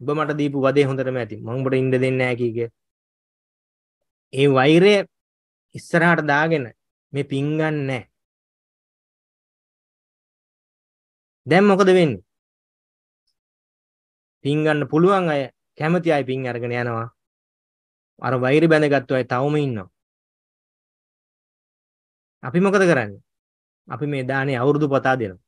ඔබ මට දීපු වදේ හොඳටම ඇති. මම උඹට ඉන්න දෙන්නේ නැහැ කීක. ඒ වෛරය ඉස්සරහට දාගෙන මේ පිං ගන්නෑ. දැන් මොකද වෙන්නේ? පිං ගන්න පුළුවන් අය කැමති අය පිං අරගෙන යනවා. අර වෛරය බැඳගත්තු අය තවම ඉන්නවා. අපි මොකද කරන්නේ? අපි මේ දානේ අවුරුදු පතා දෙනවා.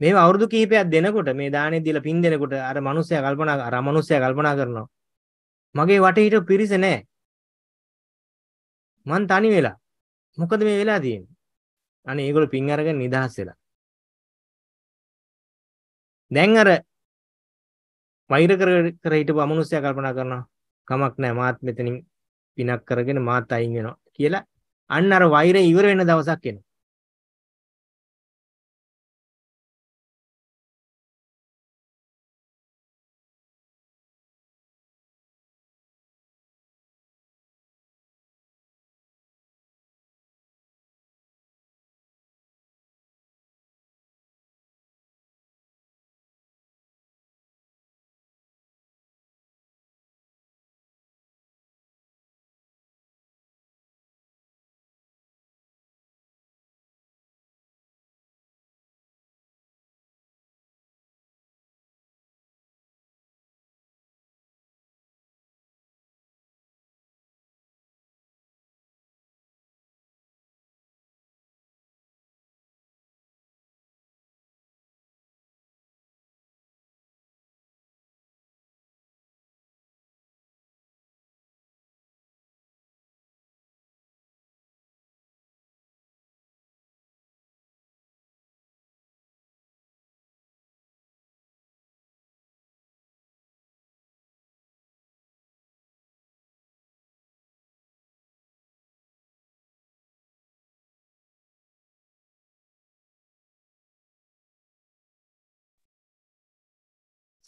මේ අවුරුදු කිහිපයක් දෙනකොට මේ දානේ දීලා පින් දෙනකොට අර මිනිස්සයා කල්පනා අර මිනිස්සයා කල්පනා කරනවා. මගේ වටේ හිටපු පිරිස නෑ. මං තනි වෙලා. මොකද මේ වෙලා තියෙන්නේ? අනේ ඒගොල්ලෝ පින් අරගෙන නිදහස් වෙලා. දැන් අර වෛර කර කර හිටපු අමනුෂ්‍යයා කල්පනා කරනවා කමක් නැහැ මාත් මෙතනින් පිනක් කරගෙන මාත් අයින් වෙනවා කියලා අන්න අර වෛරය ඉවර වෙන දවසක් එනවා.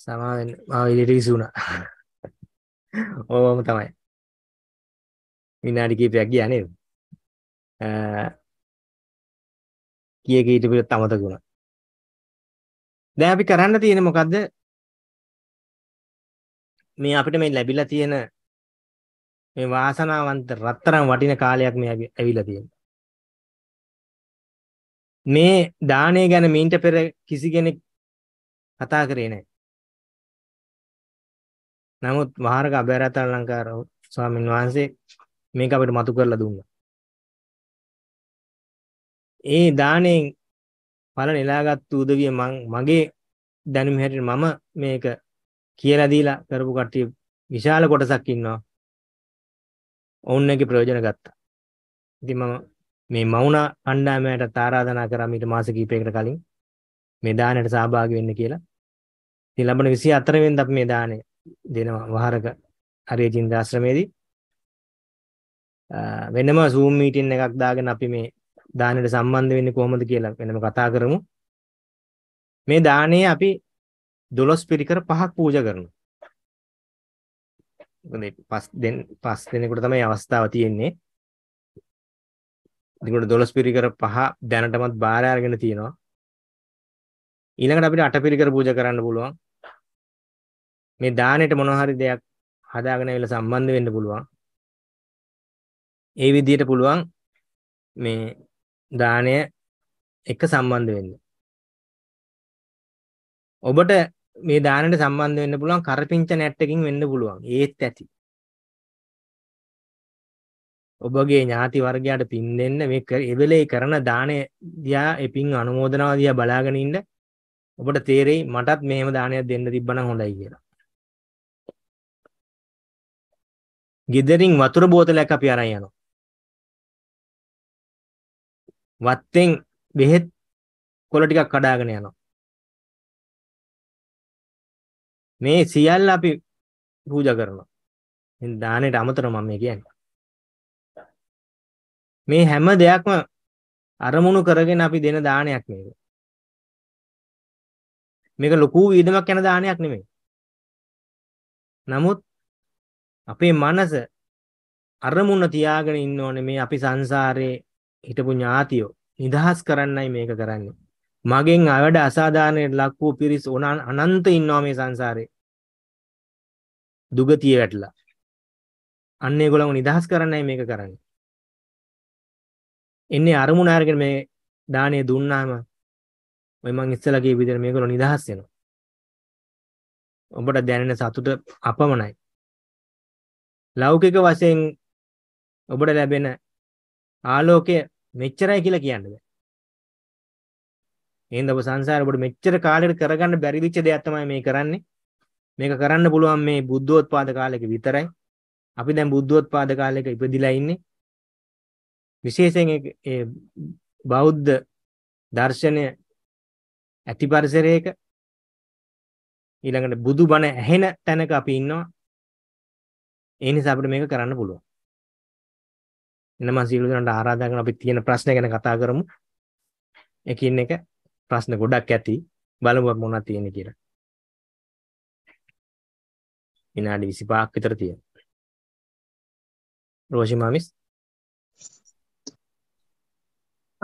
සමාවෙන්න මාව ඉදිරියට විසුණා ඕවම තමයි විනාඩි කිහිපයක් ගියා නේද කිය කීට පිට අමතක වුණා දැන් අපි කරන්න තියෙන මොකද්ද මේ අපිට මේ ලැබිලා තියෙන මේ වාසනාවන්ත රත්තරන් වටින කාලයක් මේ ඇවිල්ලා තියෙනවා මේ දානය ගැන මීන්ට පෙර කිසි කෙනෙක් කතා කරේ නැහැ. නමුත් මහරක අභයරත් අලංකාර ස්වාමීන් වහන්සේ මේක අපිට මතු කරලා දුන්නා. ඒ දාණයෙන් ඵල නෙලාගත් උදවිය මං මගේ දැනුම හැටියට මම මේක කියලා දීලා කරපු කට්ටිය විශාල කොටසක් ඉන්නවා. ඔවුන්ගේ ප්‍රයෝජන ගත්තා. ඉතින් මම මේ මවුනා කණ්ඩායමයට ආරාධනා කරා මීට මාස කිහිපයකට කලින් මේ දාණයට සහභාගී වෙන්න කියලා. ඉතින් ලබන 24 වෙනිදා අපි මේ දාණය දෙනවා වහරක හරිය චින්දාශ්‍රමයේදී වෙනම සූම් මීටින් එකක් දාගෙන අපි මේ දානයට සම්බන්ධ වෙන්නේ කොහොමද කියලා වෙනම කතා කරමු. මේ දාණය අපි 12 පිරිකර පහක් පූජා කරනවා. මොකද පස් දෙන පස් දිනේකට තමයි අවස්ථාව තියෙන්නේ. ඒකට 12 පිරිකර පහ දැනටමත් බාර අරගෙන තියෙනවා. ඊළඟට අපිට 8 පිරිකර පූජා කරන්න පුළුවන්. මේ දානෙට මොනවා හරි දෙයක් හදාගෙන ඉවිල සම්බන්ධ වෙන්න පුළුවන්. ඒ විදිහට පුළුවන් මේ දාණය එක සම්බන්ධ වෙන්න. ඔබට මේ දාණයට සම්බන්ධ වෙන්න පුළුවන් කරපිංච නැට් එකකින් වෙන්න පුළුවන්. ඒත් ඇති. ඔබගේ ඥාති වර්ගයට පින් දෙන්න මේ එවෙලේ කරන දාණය දිහා ඒ පින් අනුමೋದනාව දිහා බලාගෙන ඉන්න ඔබට තේරෙයි මටත් මෙහෙම දානයක් දෙන්න තිබ්බනම් හොඳයි කියලා. ගෙදරින් වතුර බෝතලයක් අපි අරන් යනවා. වත්තෙන් බෙහෙත් කොළ ටිකක් කඩාගෙන යනවා. මේ සියල්ල අපි පූජා කරනවා. මේ දානෙට අමතරව මම මේ කියන්නේ. මේ හැම දෙයක්ම අරමුණු කරගෙන අපි දෙන දානයක් මේක. මේක ලොකු විදමක් යන දානයක් නෙමෙයි. නමුත් අපේ මනස අරමුණ තියාගෙන ඉන්න ඕනේ මේ අපි සංසාරේ හිටපු ඥාතියෝ නිදහස් කරන්නයි මේක කරන්නේ. මගෙන් අවඩ අසාධාරණයට ලක් වූ පිරිස් අනන්ත ඉන්නවා මේ සංසාරේ. දුගතිය වැටලා. අන්න ඒගොල්ලෝ නිදහස් කරන්නයි මේක කරන්නේ. එන්නේ අරමුණ අරගෙන මේ දානේ දුන්නාම ඔය මං ඉස්සලා කිය විදිහට මේගොල්ලෝ නිදහස් වෙනවා. ඔබට දැනෙන සතුට අපමණයි. ලෞකික වශයෙන් ඔබට ලැබෙන ආලෝකය මෙච්චරයි කියලා කියන්න බෑ. එහෙනම් ඔබ සංසාරේ ඔබට මෙච්චර කාලයකට කරගන්න බැරි වෙච්ච දෙයක් තමයි මේ කරන්නේ. මේක කරන්න පුළුවන් මේ බුද්ධෝත්පාද කාලෙක විතරයි. අපි දැන් බුද්ධෝත්පාද කාලයක ඉපදිලා ඉන්නේ. විශේෂයෙන් ඒ බෞද්ධ දර්ශනය ඇති පරිසරයක ඊළඟට බුදුබණ ඇහෙන තැනක අපි ඉන්නවා. ඒ නිසා අපිට මේක කරන්න පුළුවන්. එන්න මම සියලු දෙනාට ආරාධනා කරන අපි තියෙන ප්‍රශ්න ගැන කතා කරමු. එකින් එක ප්‍රශ්න ගොඩක් ඇති. බලමු මොනවද තියෙන්නේ කියලා. විනාඩි 25ක් විතර තියෙනවා. රෝෂි මාමිස්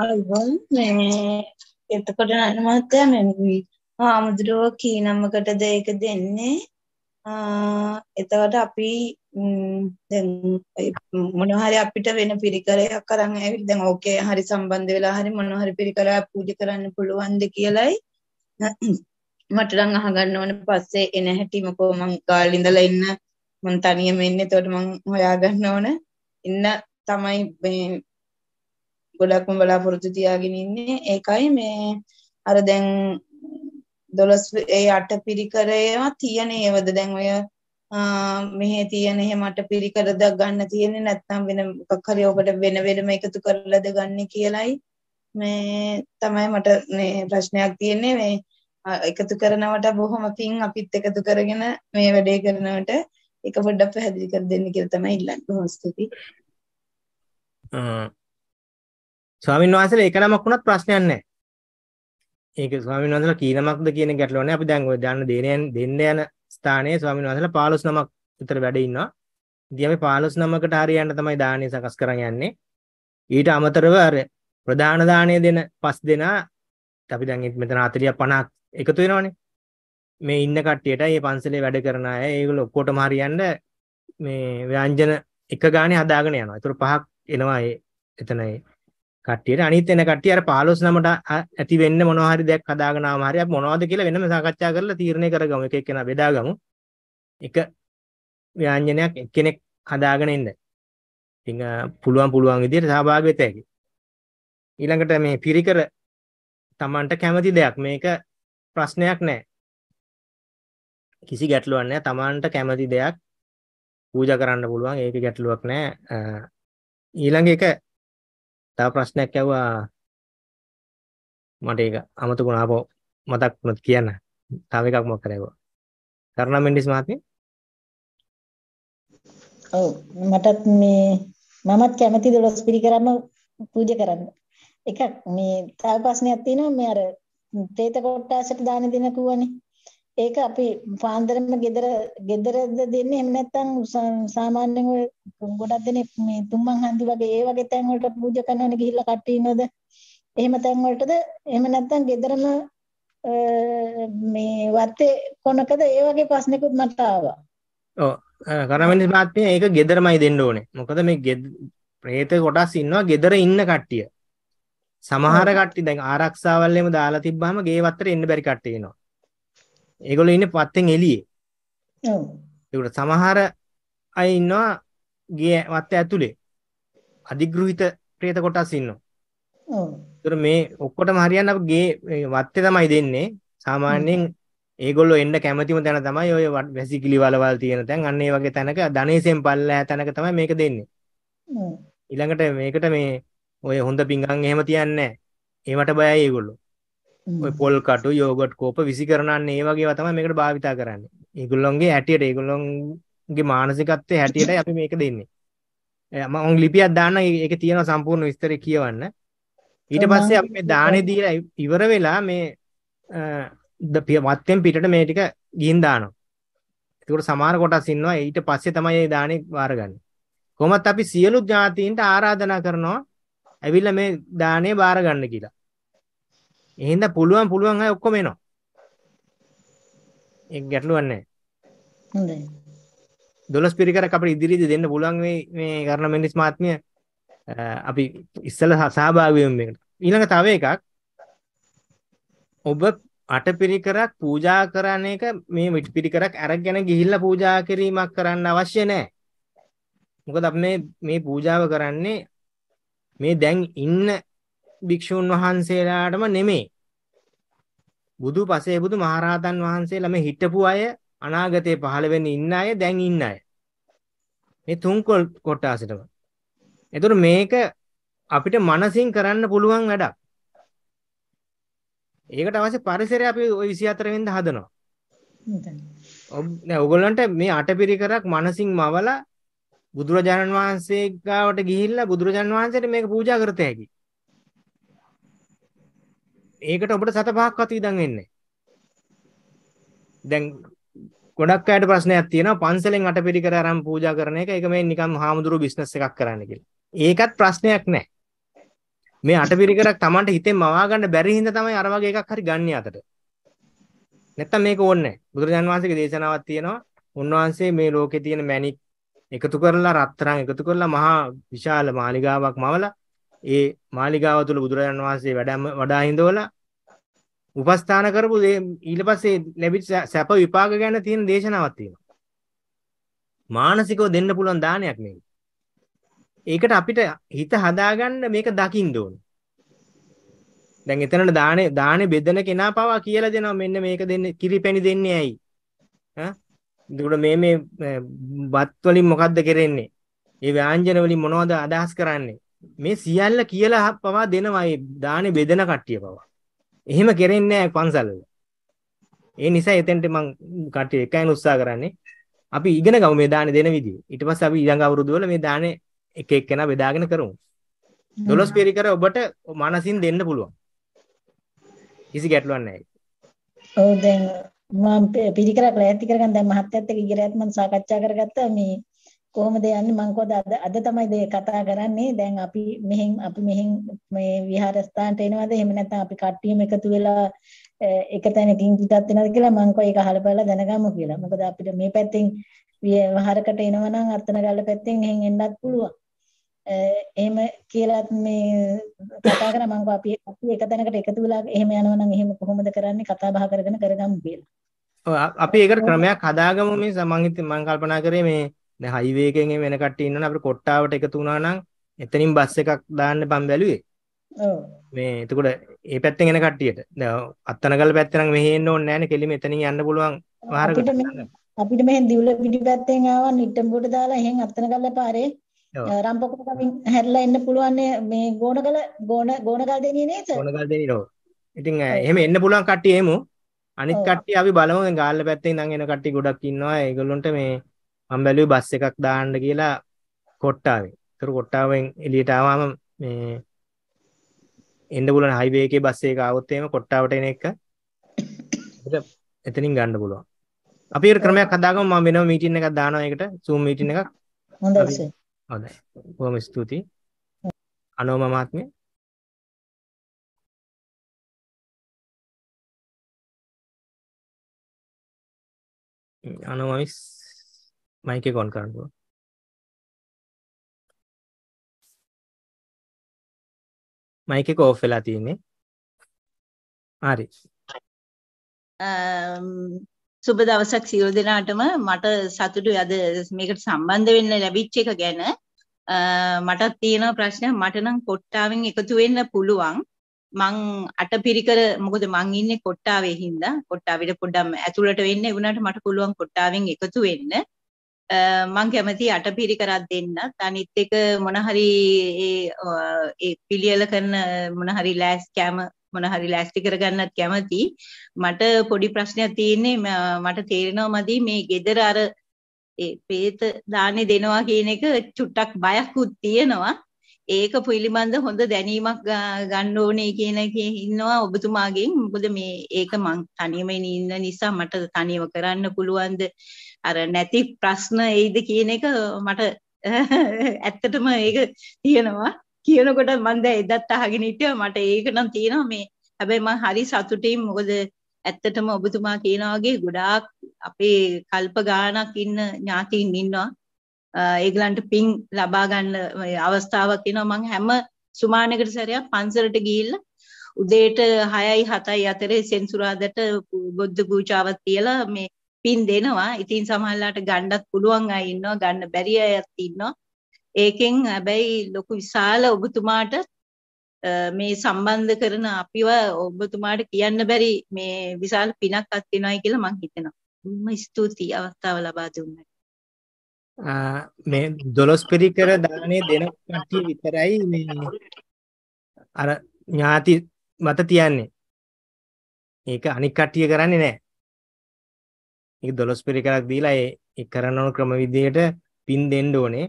අයිබෝන් මේ එතකොට නන මහත්තයා මේ හාමුදුරුවෝ කී නමකටද ඒක දෙන්නේ එතකොට අපි දැන් මොනහරි අපිට වෙන පිරිකරයක් කරන් ඇවිත් දැන් ඕකේ හරි සම්බන්ධ වෙලා හරි මොනහරි පිරිකරයක් පූජා කරන්න පුළුවන්ද කියලයි මට නම් අහගන්න ඕන පස්සේ එන හැටි මොකෝ මං කාලේ ඉඳලා ඉන්න මං තනියම ඉන්නේ එතකොට මං හොයාගන්න ඕන ඉන්න තමයි මේ ගොඩක්ම බලාපොරොත්තු තියාගෙන ඉන්නේ ඒකයි මේ අර දැන් 12 ඒ 8 පිරිකරේම තියෙනේවද දැන් ඔය මෙහි තියෙන එහෙ මට පිළිකරද ගන්න තියෙන්නේ නැත්නම් වෙන මොකක් හරි ඔබට වෙන වෙනම එකතු කරලාද ගන්න කියලායි මේ තමයි මට මේ ප්‍රශ්නයක් තියෙන්නේ මේ එකතු කරනවට බොහොම පිං අපිත් එකතු කරගෙන මේ වැඩේ කරනවට එක පොඩ්ඩක් පැහැදිලි කර දෙන්න කියලා තමයි ඉල්ලන්නේ බොහොම ස්තුතියි. ස්වාමීන් වහන්සේලා ඒක නමක් වුණත් ප්‍රශ්නයක් නැහැ. ඒක ස්වාමීන් වහන්සේලා කී නමක්ද කියන ගැටලුව නැහැ. අපි දැන් ඔය දාන්න දෙන්න යන ස්ථානයේ ස්වාමීන් වහන්සේලා 15 නමක් විතර වැඩ ඉන්නවා. ඉතින් අපි 15 නමකට හරියන්න තමයි දානේ සකස් කරන් යන්නේ. ඊට අමතරව අර ප්‍රධාන දාණය දෙන පස් දෙනා අපි දැන් මෙතන 40 50ක් එකතු වෙනවනේ. මේ ඉන්න කට්ටියට මේ පන්සලේ වැඩ කරන අය ඒගොල්ලෝ ඔක්කොටම හරියන්න මේ ව්‍යංජන එක ගානේ හදාගෙන යනවා. ඒතර පහක් එනවා ඒ එතන ඒ කට්ටියට අනිත් එන කට්ටිය අර 15 නමට ඇති වෙන්න මොනවා හරි දෙයක් හදාගෙන ආවම හරි අපි මොනවද කියලා වෙනම සාකච්ඡා කරලා තීරණය කරගමු එක එක්කෙනා බෙදාගමු එක ව්‍යාංජනයක් එක්කෙනෙක් හදාගෙන ඉන්න. ඉතින් පුළුවන් පුළුවන් විදිහට සහභාගී වෙත හැකි. ඊළඟට මේ පිරිකර Tamanට කැමති දෙයක් මේක ප්‍රශ්නයක් නෑ. කිසි ගැටලුවක් නෑ Tamanට කැමති දෙයක් පූජා කරන්න පුළුවන් ඒක ගැටලුවක් නෑ. ඊළඟ එක තව ප්‍රශ්නයක් ඇහුවා මට ඒක අමතක වුණා අපෝ මතක් වුණත් කියන්න. තව එකක් මොකක් කරේ ඇහුවා. කරුණා මෙන්ඩිස් මහත්මිය. ඔව් මටත් මේ මමත් කැමති දොළොස් පිළිකරම පූජා කරන්න. එකක් මේ තව ප්‍රශ්නයක් තියෙනවා මේ අර තේත කොටාසට දාන දින කිව්වනේ. ඒක අපි පාන්දරම ගෙදර ගෙදරද දෙන්නේ එහෙම නැත්නම් සාමාන්‍යයෙන් ඔය ගොඩක් දෙනෙක් මේ තුම්මන් හන්දි වගේ ඒ වගේ තැන් වලට පූජා කරනවනේ ගිහිල්ලා කට්ටිය ඉනවද එහෙම තැන් වලටද එහෙම නැත්නම් ගෙදරම මේ වත්තේ කොනකද ඒ වගේ ප්‍රශ්නකුත් මට ආවා ඔව් කරමනිස් මහත්මිය ඒක ගෙදරමයි දෙන්න ඕනේ මොකද මේ ප්‍රේත කොටස් ඉන්නවා ගෙදර ඉන්න කට්ටිය සමහර කට්ටිය දැන් ආරක්ෂාවල් එහෙම දාලා තිබ්බහම ගේ වත්තට එන්න බැරි කට්ටිය ඉනවා ඒගොල්ලෝ ඉන්නේ පත්තෙන් එළියේ. ඔව්. ඒකට සමහර අය ඉන්නවා ගිය වත්ත ඇතුලේ. අධිග්‍රහිත പ്രേත කොටස් ඉන්නවා. ඔව්. ඒතර මේ ඔක්කොටම හරියන්න අපි ගේ වත්තේ තමයි දෙන්නේ. සාමාන්‍යයෙන් ඒගොල්ලෝ එන්න කැමැතිම තැන තමයි ඔය වැසිකිලි වලවල් තියෙන තැන්. අන්න ඒ වගේ තැනක ධනේශෙන් පල්ලා තැනක තමයි මේක දෙන්නේ. ඊළඟට මේකට මේ ඔය හොඳ පිංගම් එහෙම තියන්නේ නැහැ. ඒවට බයයි ඒගොල්ලෝ. පොල් කටු යෝගට් කෝප විසි කරනන්න ඒ වගේ තම මේකට භාවිතා කරන්න ඒගුල්ලොන්ගේ හැටියට ඒගුල්ලොන්ගේ මානසිකත්තේ හැටියට අපි මේක දෙන්නේ ම ඔන් ලිපියක් දාන්න එක තියෙන සම්පූර්ණ විස්තර කියවන්න ඊට පස්සේ අප මේ දානය දීලා ඉවර වෙලා මේ ද පිය වත්තෙන් පිටට මේ ටික ගින් දානවා එතකොට සමාන කොටස් ඉන්නවා ඊට පස්සේ තමයි මේ දානේ වාරගන්නේ කොහොමත් අපි සියලු ඥාතීන්ට ආරාධනා කරනවා ඇවිල්ලා මේ දානේ බාර ගන්න කියලා එහින්ද පුළුවන් පුළුවන් අය ඔක්කොම එනවා. ඒක ගැටලුවක් නැහැ. හොඳයි. 12 පිරිකරක් අපිට ඉදිරියේදී දෙන්න පුළුවන් මේ මේ කර්ණ මෙන්ඩිස් මහත්මිය අපි ඉස්සෙල්ලා සහභාගී වෙමු මේකට. ඊළඟ තව එකක් ඔබ අට පිරිකරක් පූජා කරන එක මේ මිට පිරිකරක් අරගෙන ගිහිල්ලා පූජා කිරීමක් කරන්න අවශ්‍ය නැහැ. මොකද අපි මේ මේ පූජාව කරන්නේ මේ දැන් ඉන්න භික්ෂුන් වහන්සේලාටම නෙමෙයි. බුදු පසේ බුදු මහරහතන් වහන්සේලා මේ හිටපු අය අනාගතේ පහළ වෙන්න ඉන්න අය දැන් ඉන්න අය. මේ තුන් කොටාසිටම. එතකොට මේක අපිට මනසින් කරන්න පුළුවන් වැඩක්. ඒකට අවශ්‍ය පරිසරය අපි ওই 24 වෙනිදා හදනවා. නෑ ඔයගොල්ලන්ට මේ අටපිරිකරක් මනසින් මවලා බුදුරජාණන් වහන්සේ ගාවට ගිහිල්ලා බුදුරජාණන් වහන්සේට මේක පූජා කරත හැකි. ඒකට ඔබට සත පහක්වත් ඉඳන් එන්නේ. දැන් ගොඩක් අයට ප්‍රශ්නයක් තියෙනවා පන්සලෙන් අටපිරිකර අරන් පූජා කරන එක ඒක මේ නිකම් හාමුදුරුවෝ බිස්නස් එකක් කරන්න කියලා. ඒකත් ප්‍රශ්නයක් නෑ. මේ අටපිරිකරක් Tamanට හිතෙන් මවා ගන්න බැරි හින්දා තමයි අර වගේ එකක් හරි ගන්න අතට. නැත්තම් මේක ඕනේ නෑ. බුදුරජාන් වහන්සේගේ දේශනාවක් තියෙනවා. උන්වහන්සේ මේ ලෝකේ තියෙන මැණික් එකතු කරලා රත්තරන් එකතු කරලා මහා විශාල මාලිගාවක් මවලා ඒ මාලිගාව තුළ බුදුරජාන් වහන්සේ වැඩම වඩා හිඳවලා උපස්ථාන කරපු ඊට පස්සේ ලැබිච්ච සැප විපාක ගැන තියෙන දේශනාවක් තියෙනවා. මානසිකව දෙන්න පුළුවන් දානයක් මේක. ඒකට අපිට හිත හදාගන්න මේක දකින්න ඕනේ. දැන් එතනට දානේ දානේ බෙදෙන කෙනා පවා කියලා දෙනවා මෙන්න මේක දෙන්නේ කිරිපැණි දෙන්නේ ඇයි ඈ එතකොට මේ මේ බත් වලින් මොකද්ද කරන්නේ ඒ ව්‍යංජන වලින් මොනවද අදහස් කරන්නේ මේ සියල්ල කියලා පවා දෙනවා ඒ දානේ බෙදෙන කට්ටිය පවා. එහෙම කරෙන්නේ නැහැ පන්සල්වල. ඒ නිසා එතෙන්ට මම කට්ටිය එකයින් උත්සාහ කරන්නේ අපි ඉගෙන ගමු මේ දාන දෙන විදිය. ඊට පස්සේ අපි ඊළඟ අවුරුදු වල මේ දාන එක එක්කෙනා බෙදාගෙන කරමු. දොළොස් පෙරිකර ඔබට මනසින් දෙන්න පුළුවන්. කිසි ගැටලුවක් නැහැ. ඔව් දැන් මම පිරිකරක් ලෑස්ති කරගන්න දැන් මහත්යත් එක්ක ඉගෙනත් මම සාකච්ඡා කරගත්තා මේ කොහොමද යන්නේ මං කොහොද අද අද තමයි මේ කතා කරන්නේ දැන් අපි මෙහෙන් අපි මෙහෙන් මේ විහාරස්ථානට එනවද එහෙම නැත්නම් අපි කට්ටියම එකතු වෙලා එක තැනකින් පිටත් වෙනවද කියලා මං කොහේ ඒක අහලා බලලා දැනගමු කියලා මොකද අපිට මේ පැත්තෙන් විහාරකට එනවනම් අත්තනගල්ල පැත්තෙන් එහෙන් එන්නත් පුළුවන් එහෙම කියලාත් මේ කතා කරා මං අපි අපි එක තැනකට එකතු වෙලා එහෙම යනවනම් එහෙම කොහොමද කරන්නේ කතා බහ කරගෙන කරගමු කියලා අපි ඒකට ක්‍රමයක් හදාගමු මේ මං මං කල්පනා කරේ මේ දැන් හයිවේ එකෙන් එන කට්ටිය ඉන්නවනේ අපිට කොට්ටාවට එකතු වුණා නම් එතනින් බස් එකක් දාන්න බම් බැලුවේ. ඔව්. මේ එතකොට ඒ පැත්තෙන් එන කට්ටියට දැන් අත්තනගල පැත්තෙන් නම් මෙහෙ එන්න ඕනේ නැහැනේ කෙලිම එතනින් යන්න පුළුවන් වාරකට. අපිට මෙහෙන් දිවුල පිටි පැත්තෙන් ආවා නිට්ටඹුවට දාලා එහෙන් අත්තනගල පාරේ රම්පොකට ගමින් හැරිලා එන්න පුළුවන් මේ ගෝණගල ගෝණ ගෝණගල් දෙනිය නේද? ගෝණගල් දෙනිය නෝ. ඉතින් එහෙම එන්න පුළුවන් කට්ටිය එමු. අනිත් කට්ටිය අපි බලමු ගාල්ල පැත්තෙන් නම් එන කට්ටිය ගොඩක් ඉන්නවා. ඒගොල්ලන්ට මේ මම බැලුවේ බස් එකක් දාන්න කියලා කොට්ටාවේ. ඒතර කොට්ටාවෙන් එළියට ආවම මේ එන්න පුළුවන් හයිවේ එකේ බස් එක ආවොත් එහෙම කොට්ටාවට එන එක එතනින් ගන්න පුළුවන්. අපි ඒක ක්‍රමයක් හදාගමු මම වෙනම මීටින් එකක් දානවා ඒකට Zoom මීටින් එකක්. හොඳයි. හොඳයි. බොහොම ස්තුතියි. අනෝම මහත්මිය අනෝමමිස් මයික් එක ඔන් කරන්න ඕන. මයික් එක ඕෆ් වෙලා තියෙන්නේ. හරි. Um, සුබ දවසක් සියලු දෙනාටම මට සතුටුයි අද මේකට සම්බන්ධ වෙන්න ලැබිච්ච එක ගැන uh, මටත් තියෙන ප්‍රශ්නයක් මට නම් කොට්ටාවෙන් එකතු වෙන්න පුළුවන් මං අටපිරිකර මොකද මං ඉන්නේ කොට්ටාවේ හින්දා කොට්ටාවිට පොඩ්ඩක් ඇතුළට වෙන්න ඒ වුණාට මට පුළුවන් කොට්ටාවෙන් එකතු වෙන්න මම කැමති අටපිරිකරක් දෙන්නත් අනිත් එක මොන හරි ඒ පිළියෙල කරන මොන හරි ලෑස් කැම මොන හරි ලෑස්ති කරගන්නත් කැමති මට පොඩි ප්‍රශ්නයක් තියෙන්නේ මට තේරෙනවා මදි මේ gedara අර ඒ ප්‍රේත දාන්නේ දෙනවා කියන එක චුට්ටක් බයක්කුත් තියෙනවා ඒක පිළිබඳ හොඳ දැනීමක් ගන්න ඕනේ කියන එකේ ඉන්නවා ඔබතුමාගෙන් මොකද මේ ඒක මං තනියම ඉන්න නිසා මට තනියම කරන්න පුළුවන්ද අර නැති ප්‍රශ්න එයිද කියන එක මට ඇත්තටම ඒක තියෙනවා කියනකොට මම දැන් එදත් අහගෙන හිටියා මට ඒක නම් තියෙනවා මේ හැබැයි මම හරි සතුටින් මොකද ඇත්තටම ඔබතුමා කියනා වගේ ගොඩාක් අපේ කල්ප ගාණක් ඉන්න ඥාතීන් ඉන්නවා ඒගලන්ට පින් ලබා ගන්න අවස්ථාවක් එනවා මම හැම සුමානකට සැරයක් පන්සලට ගිහිල්ලා උදේට 6යි 7යි අතරේ සෙන්සුරාදට බුද්ධ පූජාවක් තියලා මේ පින් දෙනවා. ඉතින් සමහරලාට ගන්නත් පුළුවන් අය ඉන්නවා, ගන්න බැරි අයත් ඉන්නවා. ඒකෙන් හැබැයි ලොකු විශාල ඔබතුමාට මේ සම්බන්ධ කරන අපිව ඔබතුමාට කියන්න බැරි මේ විශාල පිනක් අත් වෙනවායි කියලා මම හිතනවා. බොහොම ස්තුතියි අවස්ථාව ලබා දුන්නට. මේ දොළොස් පිරිකර දානේ දෙන කට්ටිය විතරයි මේ අර ඥාති මත තියන්නේ. ඒක අනික් කට්ටිය කරන්නේ නැහැ. ඒක දොළොස් පිරිකරක් දීලා ඒ කරන ක්‍රම විදිහට පින් දෙන්න ඕනේ.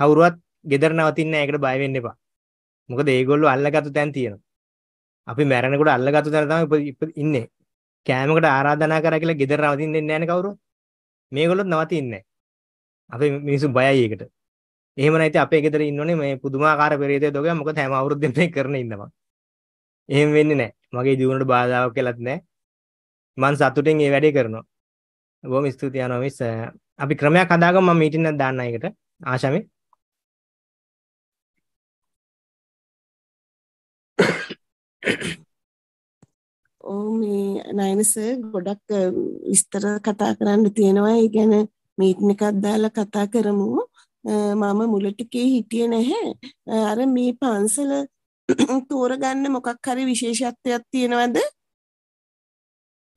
කවුරුවත් gedara නවතින්නේ නැහැ. ඒකට බය වෙන්න එපා. මොකද ඒගොල්ලෝ අල්ලගත්තු තැන් තියෙනවා. අපි මැරෙනකොට අල්ලගත්තු තැන තමයි ඉන්නේ. කෑමකට ආරාධනා කරා කියලා gedara නවතින්නේ නැහැ නේ කවුරුත්. මේගොල්ලොත් නවතින්නේ නැහැ. අපි මිනිස්සු බයයි ඒකට. එහෙම නැත්නම් අපේ ගෙදර ඉන්නෝනේ මේ පුදුමාකාර පෙරේතය දෝගය මොකද හැම අවුරුද්දෙම මේ කරන ඉන්නවා. එහෙම වෙන්නේ නැහැ. මගේ ජීවිතේට බාධාවක් කියලාත් නැහැ. මං සතුටින් මේ වැඩේ කරනවා. බොහොම ස්තුතියි යනවා මිස් අපි ක්‍රමයක් හදාගමු මම මීටින් එකක් දාන්න ඒකට ආශාමි ඕ මේ නයනස ගොඩක් විස්තර කතා කරන්න තියෙනවා ඒ ගැන මීටින් එකක් දාලා කතා කරමු මම මුලටිකේ හිටියේ නැහැ අර මේ පන්සල තෝරගන්න මොකක් හරි විශේෂත්වයක් තියෙනවද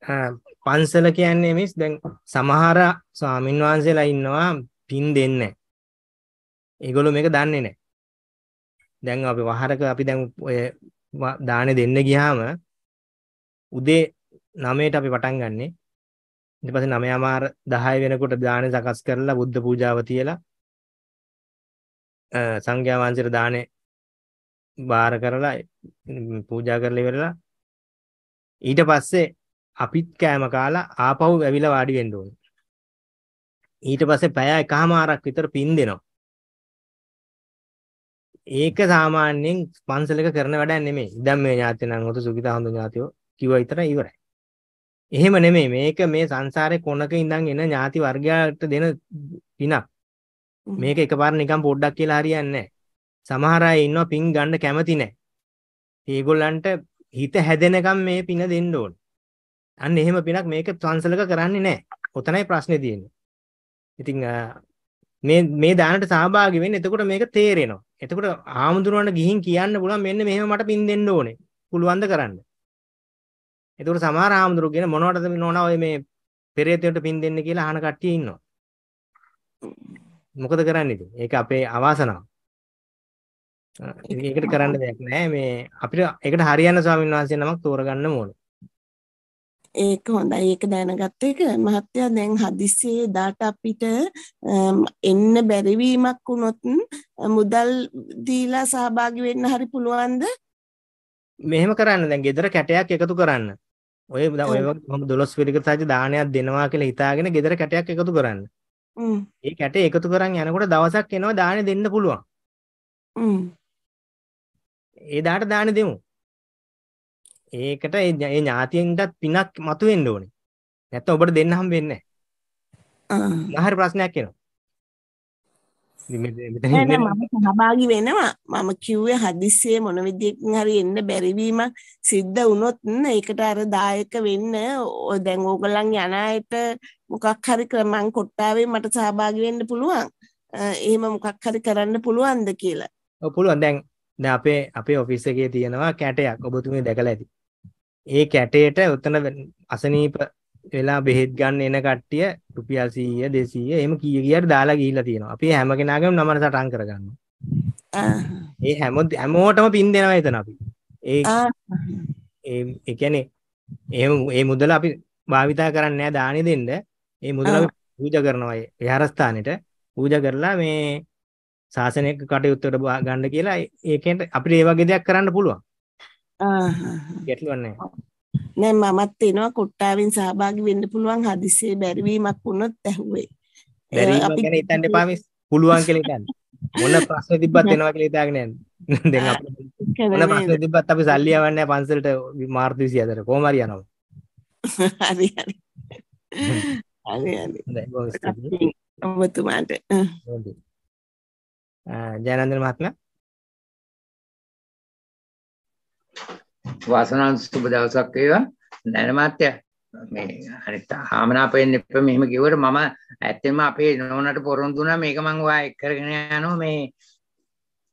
පන්සල කියන්නේ මිස් දැන් සමහර ස්වාමින් වහන්සේලා ඉන්නවා පින් දෙන්නේ ඒගොල්ලෝ මේක දන්නේ නැහැ. දැන් අපි වහරක අපි දැන් ඔය දානේ දෙන්න ගියාම උදේ 9ට අපි පටන් ගන්නෙ. ඊට පස්සේ 9:00මාර 10 වෙනකොට දානේ සකස් කරලා බුද්ධ පූජාව තියලා සංඝයා වහන්සේට දානේ බාර කරලා පූජා කරලා ඉවරලා ඊට පස්සේ අපිත් කෑම කාලා ආපහු ඇවිල්ලා වාඩි වෙන්න ඕනේ. ඊට පස්සේ පැය එකහමාරක් විතර පින් දෙනවා. ඒක සාමාන්‍යයෙන් පන්සලක කරන වැඩක් නෙමෙයි. ඉදම් මේ ඥාතියන් උතු සුගිතා හඳු ඥාතියෝ කිව්ව විතරයි ඉවරයි. එහෙම නෙමෙයි මේක මේ සංසාරේ කොනක ඉඳන් එන ඥාති වර්ගයට දෙන පිනක්. මේක එකපාර නිකන් පොඩ්ඩක් කියලා හරියන්නේ නැහැ. සමහර අය ඉන්නවා පින් ගන්න කැමති නැහැ. ඒගොල්ලන්ට හිත හැදෙනකම් මේ පින දෙන්න ඕන. අන්න එහෙම පිනක් මේක සංසලක කරන්නේ නැහැ. ඔතනයි ප්‍රශ්නේ තියෙන්නේ. ඉතින් මේ මේ දානට සහභාගී වෙන්න එතකොට මේක තේරෙනවා. එතකොට ආමුදුරවන්න ගිහින් කියන්න පුළුවන් මෙන්න මෙහෙම මට පින් දෙන්න ඕනේ. පුළුවන් ද කරන්න. එතකොට සමහර ආමුදුරුගෙන මොනවටද නෝනා ඔය මේ පෙරේතයට පින් දෙන්න කියලා අහන කට්ටිය ඉන්නවා. මොකද කරන්නේ ඉතින්? ඒක අපේ අවාසනාව. ඒකට කරන්න දෙයක් නැහැ මේ අපිට ඒකට හරියන්න ස්වාමීන් වහන්සේ නමක් තෝරගන්න ඕනේ. ඒක හොඳයි ඒක දැනගත්ත එක මහත්තයා දැන් හදිස්සියේ දාට අපිට එන්න බැරිවීමක් වුණොත් මුදල් දීලා සහභාගී වෙන්න හරි පුළුවන්ද මෙහෙම කරන්න දැන් ගෙදර කැටයක් එකතු කරන්න ඔය ඔය මම 12 පිරිකර සාජි දානයක් දෙනවා කියලා හිතාගෙන ගෙදර කැටයක් එකතු කරන්න ඒ කැටේ එකතු කරන් යනකොට දවසක් එනවා දානේ දෙන්න පුළුවන් ඒ දාට දානේ දෙමු ඒකට ඒ ඥාතියෙන්ටත් පිනක් මතු වෙන්න ඕනේ. නැත්නම් ඔබට දෙන්න හම් වෙන්නේ නැහැ. හරි ප්‍රශ්නයක් එනවා. මම සහභාගි වෙනවා. මම කිව්වේ හදිස්සියේ මොන විදියකින් හරි එන්න බැරි වීමක් සිද්ධ වුණොත් ඒකට අර දායක වෙන්න දැන් ඕගොල්ලන් යන අයට මොකක් හරි ක්‍රමං කොට්ටාවේ මට සහභාගි වෙන්න පුළුවන්. එහෙම මොකක් හරි කරන්න පුළුවන්ද කියලා. ඔව් පුළුවන්. දැන් දැන් අපේ අපේ ඔෆිස් එකේ තියෙනවා කැටයක් ඔබතුමී දැකලා ඇති. ඒ කැටේට උතන අසනීප වෙලා බෙහෙත් ගන්න එන කට්ටිය රුපියල් 100 200 එහෙම කීය කීයට දාලා ගිහිල්ලා තියෙනවා. අපි හැම කෙනාගේම නම සටහන් කරගන්නවා. ඒ හැම හැමෝටම පින් දෙනවා එතන අපි. ඒ ඒ කියන්නේ එහෙම මේ මුදල අපි භාවිතා කරන්නේ නැහැ දානි දෙන්න. මේ මුදල අපි පූජා කරනවා විහාරස්ථානෙට. පූජා කරලා මේ ශාසනික කටයුත්තට ගන්න කියලා ඒකෙන් අපිට ඒ වගේ දෙයක් කරන්න පුළුවන්. ගැටලුවක් නැහැ. නෑ මමත් තිනවා කුට්ටාවෙන් සහභාගී වෙන්න පුළුවන් හදිසියේ බැරි වීමක් වුණොත් ඇහුවේ. බැරි වීම ගැන හිතන්න එපා මිස්. පුළුවන් කියලා හිතන්න. මොන ප්‍රශ්න තිබ්බත් එනවා කියලා හිතාගෙන යන්න. දැන් අපිට මොන ප්‍රශ්න තිබ්බත් අපි සල්ලි යවන්නේ පන්සලට මාර්තු 24. කොහොම හරි යනවා. හරි හරි. හරි හරි. ඔබතුමාට. ජයනන්දන මහත්මයා වාසනාන් සුබ දවසක් වේවා නැනමාත්‍ය මේ අනිත් ආමනාපයෙන් එප මෙහෙම කිව්වට මම ඇත්තෙන්ම අපේ නෝනට පොරොන්දු වුණා මේක මම ඔයා එක් කරගෙන යනවා මේ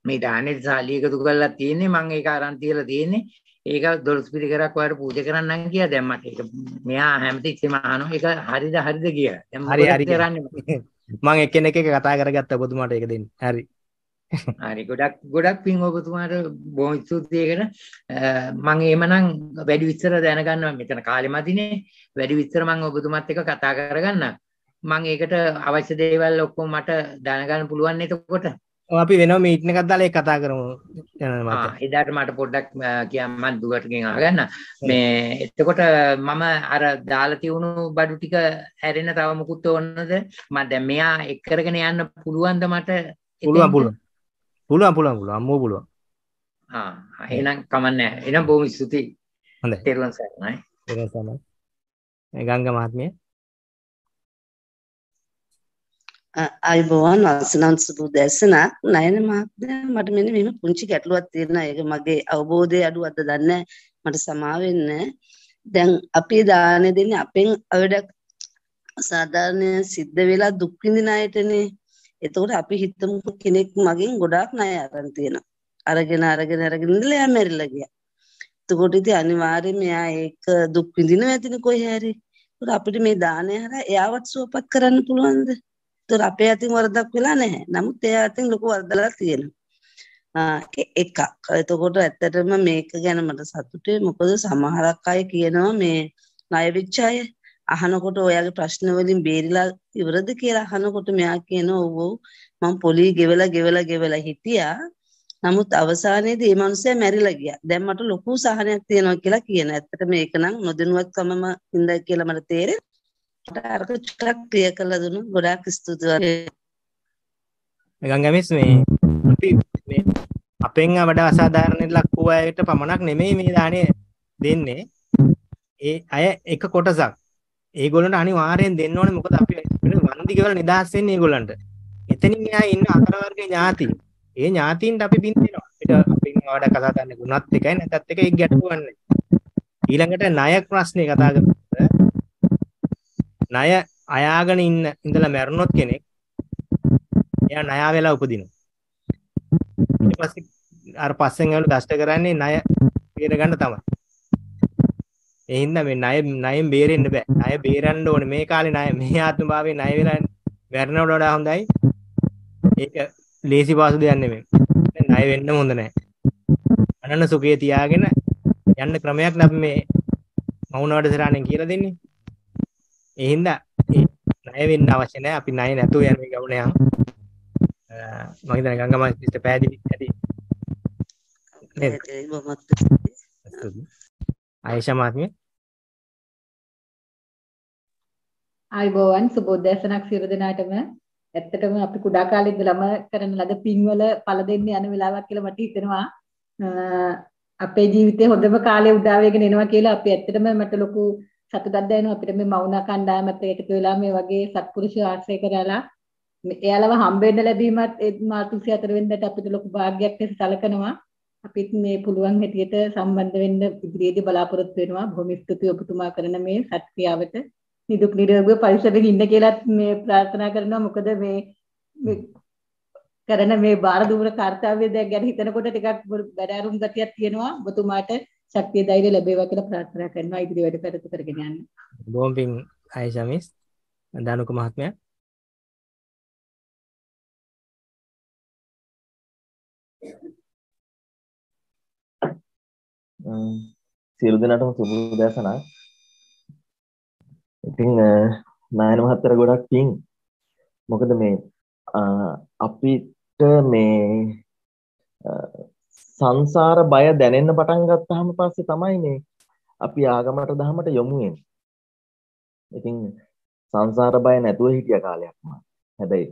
මේ දාහනේ සාලි එකතු කරලා තියෙන්නේ මම ඒක අරන් තියලා තියෙන්නේ ඒක දොළොස් පිළිකරක් ඔයාලට පූජා කරන්නම් කියලා දැන් මට ඒක මෙයා හැමතිස්සෙම අහනවා ඒක හරිද හරිද කියලා දැන් හරි හරි කරන්නේ මම එක්කෙනෙක් එක කතා කරගත්තා ඔබතුමාට ඒක දෙන්න හරි හරි ගොඩක් ගොඩක් පින් ඔබතුමාට බොහොම ස්තුතියකට මම එහෙමනම් වැඩි විස්තර දැනගන්නවා මෙතන කාලෙ මතිනේ වැඩි විස්තර මම ඔබතුමත් එක්ක කතා කරගන්නම් මම ඒකට අවශ්‍ය දේවල් ඔක්කොම මට දැනගන්න පුළුවන් එතකොට අපි වෙන මීට් එකක් දාලා ඒක කතා කරමු එදාට මට පොඩ්ඩක් කියන්න මම දුවටගෙන් අහගන්න මේ එතකොට මම අර දාලා තියුණු බඩු ටික හැරෙන තව මුකුත් ඕනද මම දැන් මෙයා එක්කරගෙන යන්න පුළුවන්ද මට පුළුවන් පුළුවන් පුළුවන් පුළුවන් පුළුවන් අම්මෝ පුළුවන් හා එහෙනම් කමන්නේ එහෙනම් බොහොම ස්තුතියි හොඳයි තෙරුවන් සරණයි තෙරුවන් සරණයි ගංගා මහත්මිය අයිබෝවන් අසනන් සුබු දැසන නයන මාක්ද මට මෙන්න මෙම පුංචි ගැටලුවක් තියෙන ඒක මගේ අවබෝධය අඩු අද දන්න මට සමාවෙන්න දැන් අපේ දානය දෙන්න අපෙන් අවඩක් සාධාරණය සිද්ධ වෙලා දුක්විඳින අයටනේ එතකොට අපි හිතමු කෙනෙක් මගෙන් ගොඩාක් ණය අරන් තියෙනවා. අරගෙන අරගෙන අරගෙන ඉඳලා එයා මැරිලා ගියා. එතකොට ඉතින් අනිවාර්යයෙන් එයා ඒක දුක් විඳිනවා ඇතිනේ කොහේ හරි. ඒකට අපිට මේ දාණය හරහා එයාවත් සුවපත් කරන්න පුළුවන්ද? ඒතර අපේ අතින් වරදක් වෙලා නැහැ. නමුත් එයා අතින් ලොකු වරදලා තියෙනවා. එකක්. එතකොට ඇත්තටම මේක ගැන මට සතුටුයි. මොකද සමහරක් අය කියනවා මේ ණය විචය අහනකොට ඔයාගේ ප්‍රශ්න වලින් බේරිලා ඉවරද කියලා අහනකොට මෙයා කියනවා ඔව් මම පොලී ගෙවලා ගෙවලා ගෙවලා හිටියා නමුත් අවසානයේදී මේ මනුස්සයා මැරිලා ගියා. දැන් මට ලොකු සහනයක් තියෙනවා කියලා කියන. ඇත්තට මේක නම් නොදෙනුවත්කමම ඉඳලා කියලා මට තේරෙන්නේ. මට අරක චුට්ටක් ක්‍රියා කළා දුන්නු. ගොඩාක් ස්තුතියි. ගංගමිස් මේ අපි මේ අපෙන් වඩා අසාධාරණ ලක් වූ අයට පමණක් නෙමෙයි මේ දාණය දෙන්නේ. ඒ අය එක කොටසක් ඒගොල්ලන්ට අනිවාර්යෙන් දෙන්න ඕනේ මොකද අපි වන්දි කියලා නිදහස් වෙන්නේ ඒගොල්ලන්ට. එතනින් එහා ඉන්න අතර වර්ගයේ ඥාති. ඒ ඥාතින්ට අපි බින් දෙනවා. අපිට අපි වඩා කතා කරන්න ගුණත් එකයි නැත්ත් එකයි ගැටුවන්නේ. ඊළඟට ණය ප්‍රශ්නේ කතා කරනකොට ණය අයාගෙන ඉන්න ඉඳලා මැරුණොත් කෙනෙක් එයා ණය වෙලා උපදිනවා. ඊට පස්සේ අර පස්සෙන් ඇවිල්ලා දෂ්ට කරන්නේ ණය පිර ගන්න තමයි. එහින්ද මේ ණය ණයෙන් බේරෙන්න බෑ. ණය බේරන්න ඕනේ මේ කාලේ ණය මේ ආත්ම භාවයේ ණය වෙලා මැරෙනවට වඩා හොඳයි. ඒක ලේසි පාසු දෙයක් නෙමෙයි. ණය වෙන්න හොඳ නෑ. අනන සුඛය තියාගෙන යන්න ක්‍රමයක් නම් මේ මවුන වැඩසටහනෙන් කියලා දෙන්නේ. එහින්ද ණය වෙන්න අවශ්‍ය නෑ. අපි ණය නැතුව යන මේ ගමන යන. මම හිතන්නේ ගංගා මාස්ටර් පැහැදිලි ඇති. නේද? ඒක මමත්. අයිෂා මාත්මිය ආයුබෝවන් සුබෝදේශනක් සියලු දෙනාටම ඇත්තටම අපි කුඩා කාලේ ඉඳලම කරන ලද පින්වල පළ දෙන්න යන වෙලාවක් කියලා මට හිතෙනවා අපේ ජීවිතේ හොඳම කාලේ උදා වෙගෙන එනවා කියලා අපි ඇත්තටම මට ලොකු සතුටක් දැනෙනවා අපිට මේ මවුනා කණ්ඩායමත් එක්ක එකතු වෙලා මේ වගේ සත්පුරුෂ ආශ්‍රය කරලා එයාලව හම්බෙන්න ලැබීමත් ඒ මාතුසිය අතර වෙන්නට අපිට ලොකු භාග්යක් ලෙස සැලකනවා අපිත් මේ පුළුවන් හැටියට සම්බන්ධ වෙන්න ඉදිරියේදී බලාපොරොත්තු වෙනවා බොහොම ස්තුතියි ඔබතුමා කරන මේ සත්ක්‍රියාවට නිදුක් නිරෝගී පරිසරයක ඉන්න කියලාත් මේ ප්‍රාර්ථනා කරනවා මොකද මේ කරන මේ බාර දුර කාර්යය දැන් ගැන හිතනකොට ටිකක් බැරෑරුම් ගතියක් තියෙනවා ඔබතුමාට ශක්තිය ධෛර්ය ලැබේවා කියලා ප්‍රාර්ථනා කරනවා ඉදිරි වැඩ පෙරතු කරගෙන යන්න. බොම්බින් අයෂමිස් දානුක මහත්මයා සියලු දෙනාටම සුබ උදෑසනක් ඉතිං නායන මහත්තර ගොඩක් පින් මොකද මේ අපිට මේ සංසාර බය දැනෙන්න පටන් ගත්තහම පස්සේ තමයි මේ අපි ආගමට දහමට යොමු වෙන්නේ. ඉතින් සංසාර බය නැතුව හිටිය කාලයක් මම. හැබැයි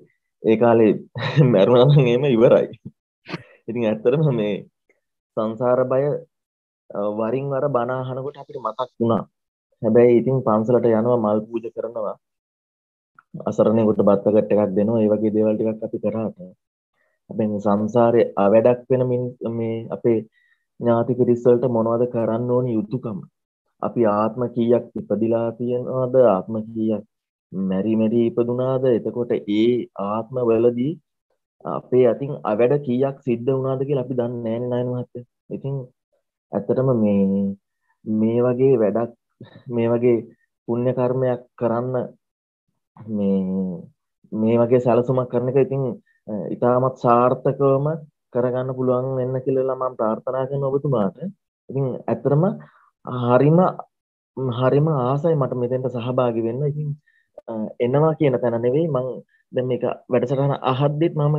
ඒ කාලේ මැරුණා නම් එහෙම ඉවරයි. ඉතින් ඇත්තටම මේ සංසාර බය වරින් වර බණ අහනකොට අපිට මතක් වුණා. හැබැයි ඉතින් පන්සලට යනවා මල් පූජ කරනවා අසරණයකට බත්තකට එකක් දෙනවා ඒ වගේ දේවල් ටිකක් අපි කරාට අපෙන් සංසාරේ අවැඩක් වෙන මේ අපේ ඥාති පිරිස් වලට මොනවද කරන්න ඕනි යුතුයකම අපි ආත්ම කීයක් ඉපදිලා තියෙනවද ආත්ම කීයක් මැරි මැරි ඉපදුනාද එතකොට ඒ ආත්ම වලදී අපේ අතින් අවැඩ කීයක් සිද්ධ වුණාද කියලා අපි දන්නේ නැහැ නේද ඉතින් ඇත්තටම මේ මේ වගේ වැඩක් මේ වගේ පුණ්‍ය කර්මයක් කරන්න මේ මේ වගේ සැලසුමක් කරන එක ඉතින් ඉතාමත් සාර්ථකවම කරගන්න පුළුවන් වෙන්න කියලා මම ප්‍රාර්ථනා කරන ඔබතුමාට. ඉතින් ඇත්තටම හරිම හරිම ආසයි මට මෙතෙන්ට සහභාගී වෙන්න. ඉතින් එනවා කියන තැන නෙවෙයි මම දැන් මේක වැඩසටහන අහද්දිත් මම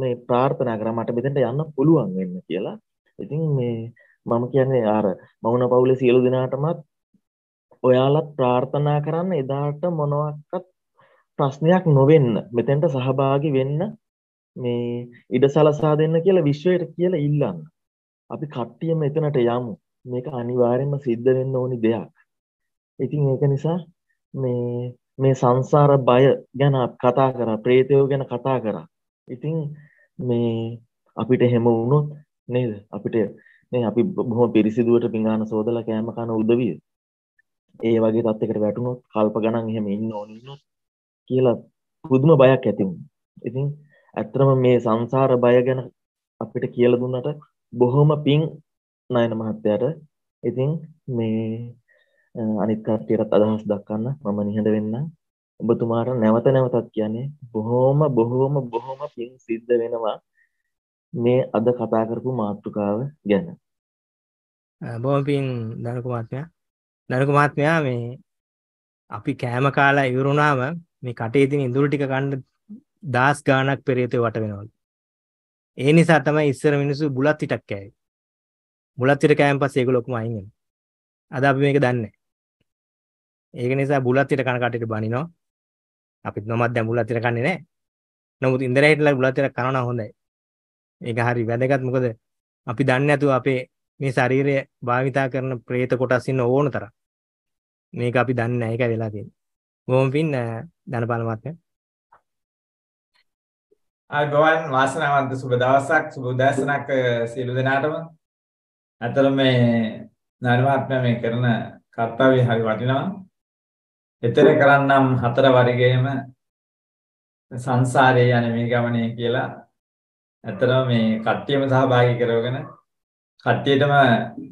මේ ප්‍රාර්ථනා කරා මට මෙතෙන්ට යන්න පුළුවන් වෙන්න කියලා. ඉතින් මේ මම කියන්නේ අර මවුන පවුලේ සියලු දෙනාටමත් ඔයාලත් ප්‍රාර්ථනා කරන්න එදාට මොනවක්කත් ප්‍රශ්නයක් නොවෙන්න මෙතැන්ට සහභාගි වෙන්න මේ ඉඩ සලසා දෙන්න කියලා විශ්වයට කියලා ඉල්ලන්න අපි කට්ටියම එතනට යමු මේක අනිවාරෙන්ම සිද්ධ වෙන්න ඕනි දෙයක් ඉතින් ඒක නිසා මේ මේ සංසාර බය ගැන කතා කර ප්‍රේතයෝ ගැන කතා කරා ඉතින් මේ අපිට හෙම වුණොත් නේද අපිට මේ අපි බොහොම පිරිසිදුවට පිඟාන සෝදලා කෑම කන උදවිය ඒ වගේ තත්කට වැටුණොත් කල්ප ගණන් එහෙම ඉන්න ඕනන්නොත් කියලා පුදුම බයක් ඇතිවුණ ඉතින් ඇත්තරම මේ සංසාර බය ගැන අපිට කියල දුන්නට බොහොම පින් නයන මහත්තයට ඉතින් මේ අනිත්කාටයටත් අදහස් දක්කන්න මම නිහඬ වෙන්න ඔබතුමාට නැවත නැවතත් කියන්නේ බොහෝම බොහෝම බොහොම පින් සිද්ධ වෙනවා මේ අද කතා කරපු මාතෘකාව ගැන බොහොම පින් දනකුමාත්මයක් නරක මාත්මයා මේ අපි කෑම කාලා ඉවරුණාම මේ කටේ තියෙන ඉඳුරු ටික ගන්න දාස් ගාණක් පෙරේතේ වට වෙනවලු. ඒ නිසා තමයි ඉස්සර මිනිස්සු බුලත් පිටක් කෑවේ. බුලත් පිට කෑමෙන් පස්සේ ඒක ලොකුම අයින් වෙනවා. අද අපි මේක දන්නේ ඒක නිසා බුලත් පිට කන කටේට බනිනවා. අපිත් නොමත් දැන් බුලත් පිට කන්නේ නැහැ. නමුත් ඉන්දරේ හිටලා බුලත් පිට කනවා හොඳයි. ඒක හරි වැදගත් මොකද අපි දන්නේ නැතුව අපේ මේ ශරීරය භාවිතා කරන പ്രേත කොටස් ඉන්න ඕන තරම්. මේක අපි දන්නේ නැහැ ඒක වෙලා තියෙන්නේ. බොහොම පින් ධනපාල මහත්මයා. ආගෝවන් වාසනාවන්ත සුබ දවසක් සුබ උදෑසනක් සියලු දෙනාටම. අතල මේ ධනපාත්මයා මේ කරන කර්තව්‍ය හරි වටිනවා. එතර කරන්නම් හතර වර්ගයේම සංසාරයේ යන මේ ගමනේ කියලා ඇත්තටම මේ කට්ටියම සහභාගී කරවගෙන කට්ටියටම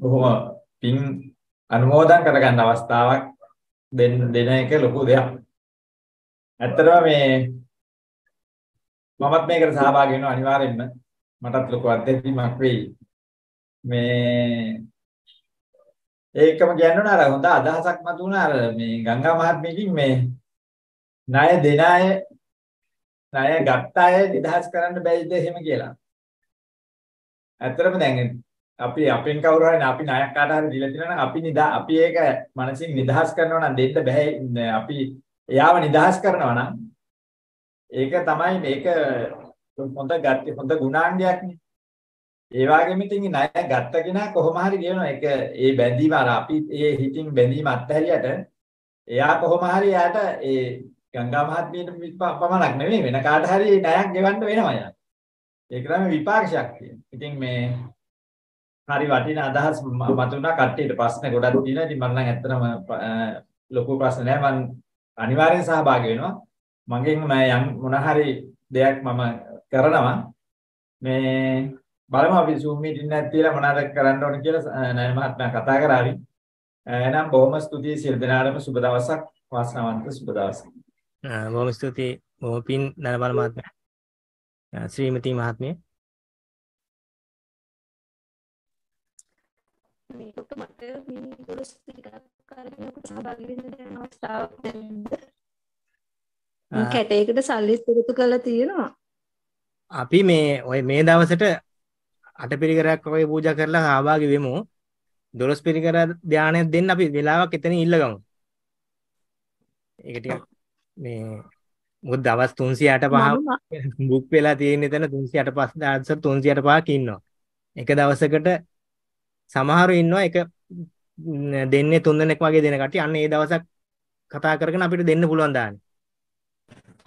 බොහොම පින් අනුමෝදන් කරගන්න අවස්ථාවක් දෙන්න දෙන එක ලොකු දෙයක්. ඇත්තටම මේ මමත් මේකට සහභාගී වෙනවා අනිවාර්යෙන්ම. මටත් ලොකු අත්දැකීමක් වෙයි. මේ ඒකම කියන්න අර හොඳ අදහසක් මතුණා අර මේ ගංගා මහත්මියකින් මේ ණය දෙන අය ණය ගත්ත අය නිදහස් කරන්න බැයිද එහෙම කියලා. ඇත්තටම දැන් අපි අපෙන් කවුරු හරි අපි ණයක් කාට හරි දීලා තිනවනම් අපි නිදා අපි ඒක මනසින් නිදහස් කරනවා නම් දෙන්න බෑ අපි එයාව නිදහස් කරනවා නම් ඒක තමයි මේක හොඳ ගැටි හොඳ ගුණාංගයක්නේ ඒ වගේම ඉතින් ණය ගත්ත කෙනා කොහොම හරි කියනවා ඒක ඒ බැඳීම අර අපි ඒ හිතින් බැඳීම අත්හැරියට එයා කොහොම හරි යාට ඒ ගංගා මහත්මියට පමණක් නෙමෙයි වෙන කාට හරි ණයක් ගෙවන්න වෙනවා යා ඒක තමයි විපාක ශක්තිය. ඉතින් මේ හරි වටින අදහස් මතුණා කට්ටියට ප්‍රශ්න ගොඩක් තියෙනවා. ඉතින් මම නම් ඇත්තටම ලොකු ප්‍රශ්න නෑ මම අනිවාර්යෙන් සහභාගී වෙනවා. මගෙන් මම මොන හරි දෙයක් මම කරනවා. මේ බලමු අපි Zoom meeting එකක් තියලා මොනවද කරන්න ඕන කියලා නය මහත්මයා කතා කරાવી. එහෙනම් බොහොම ස්තුතියි සියලු දෙනාටම සුබ දවසක් වාසනාවන්ත සුබ දවසක්. බොහොම ස්තුතියි. බොහොම පින් නලබල මහත්මයා. ශ්‍රීමති මහත්මිය මේකට මට මේ ගොලස් කරනකට සහභාගි වෙන්න දැන් අවස්ථාවක් නැද්ද? කැටයකට සල්ලි ඉතුරු කරලා තියෙනවා. අපි මේ ඔය මේ දවසට අටපිරිකරක් වගේ පූජා කරලා සහභාගි වෙමු. දොළොස් පිරිකර ධානයක් දෙන්න අපි වෙලාවක් එතන ඉල්ලගමු. ඒක ටිකක් මේ මොකද දවස් 365 බුක් වෙලා තියෙන එතන 365 දවස් 365ක් ඉන්නවා. එක දවසකට සමහරු ඉන්නවා එක දෙන්නේ තුන් දෙනෙක් වගේ දෙන කට්ටිය අන්න ඒ දවසක් කතා කරගෙන අපිට දෙන්න පුළුවන් දාන්නේ.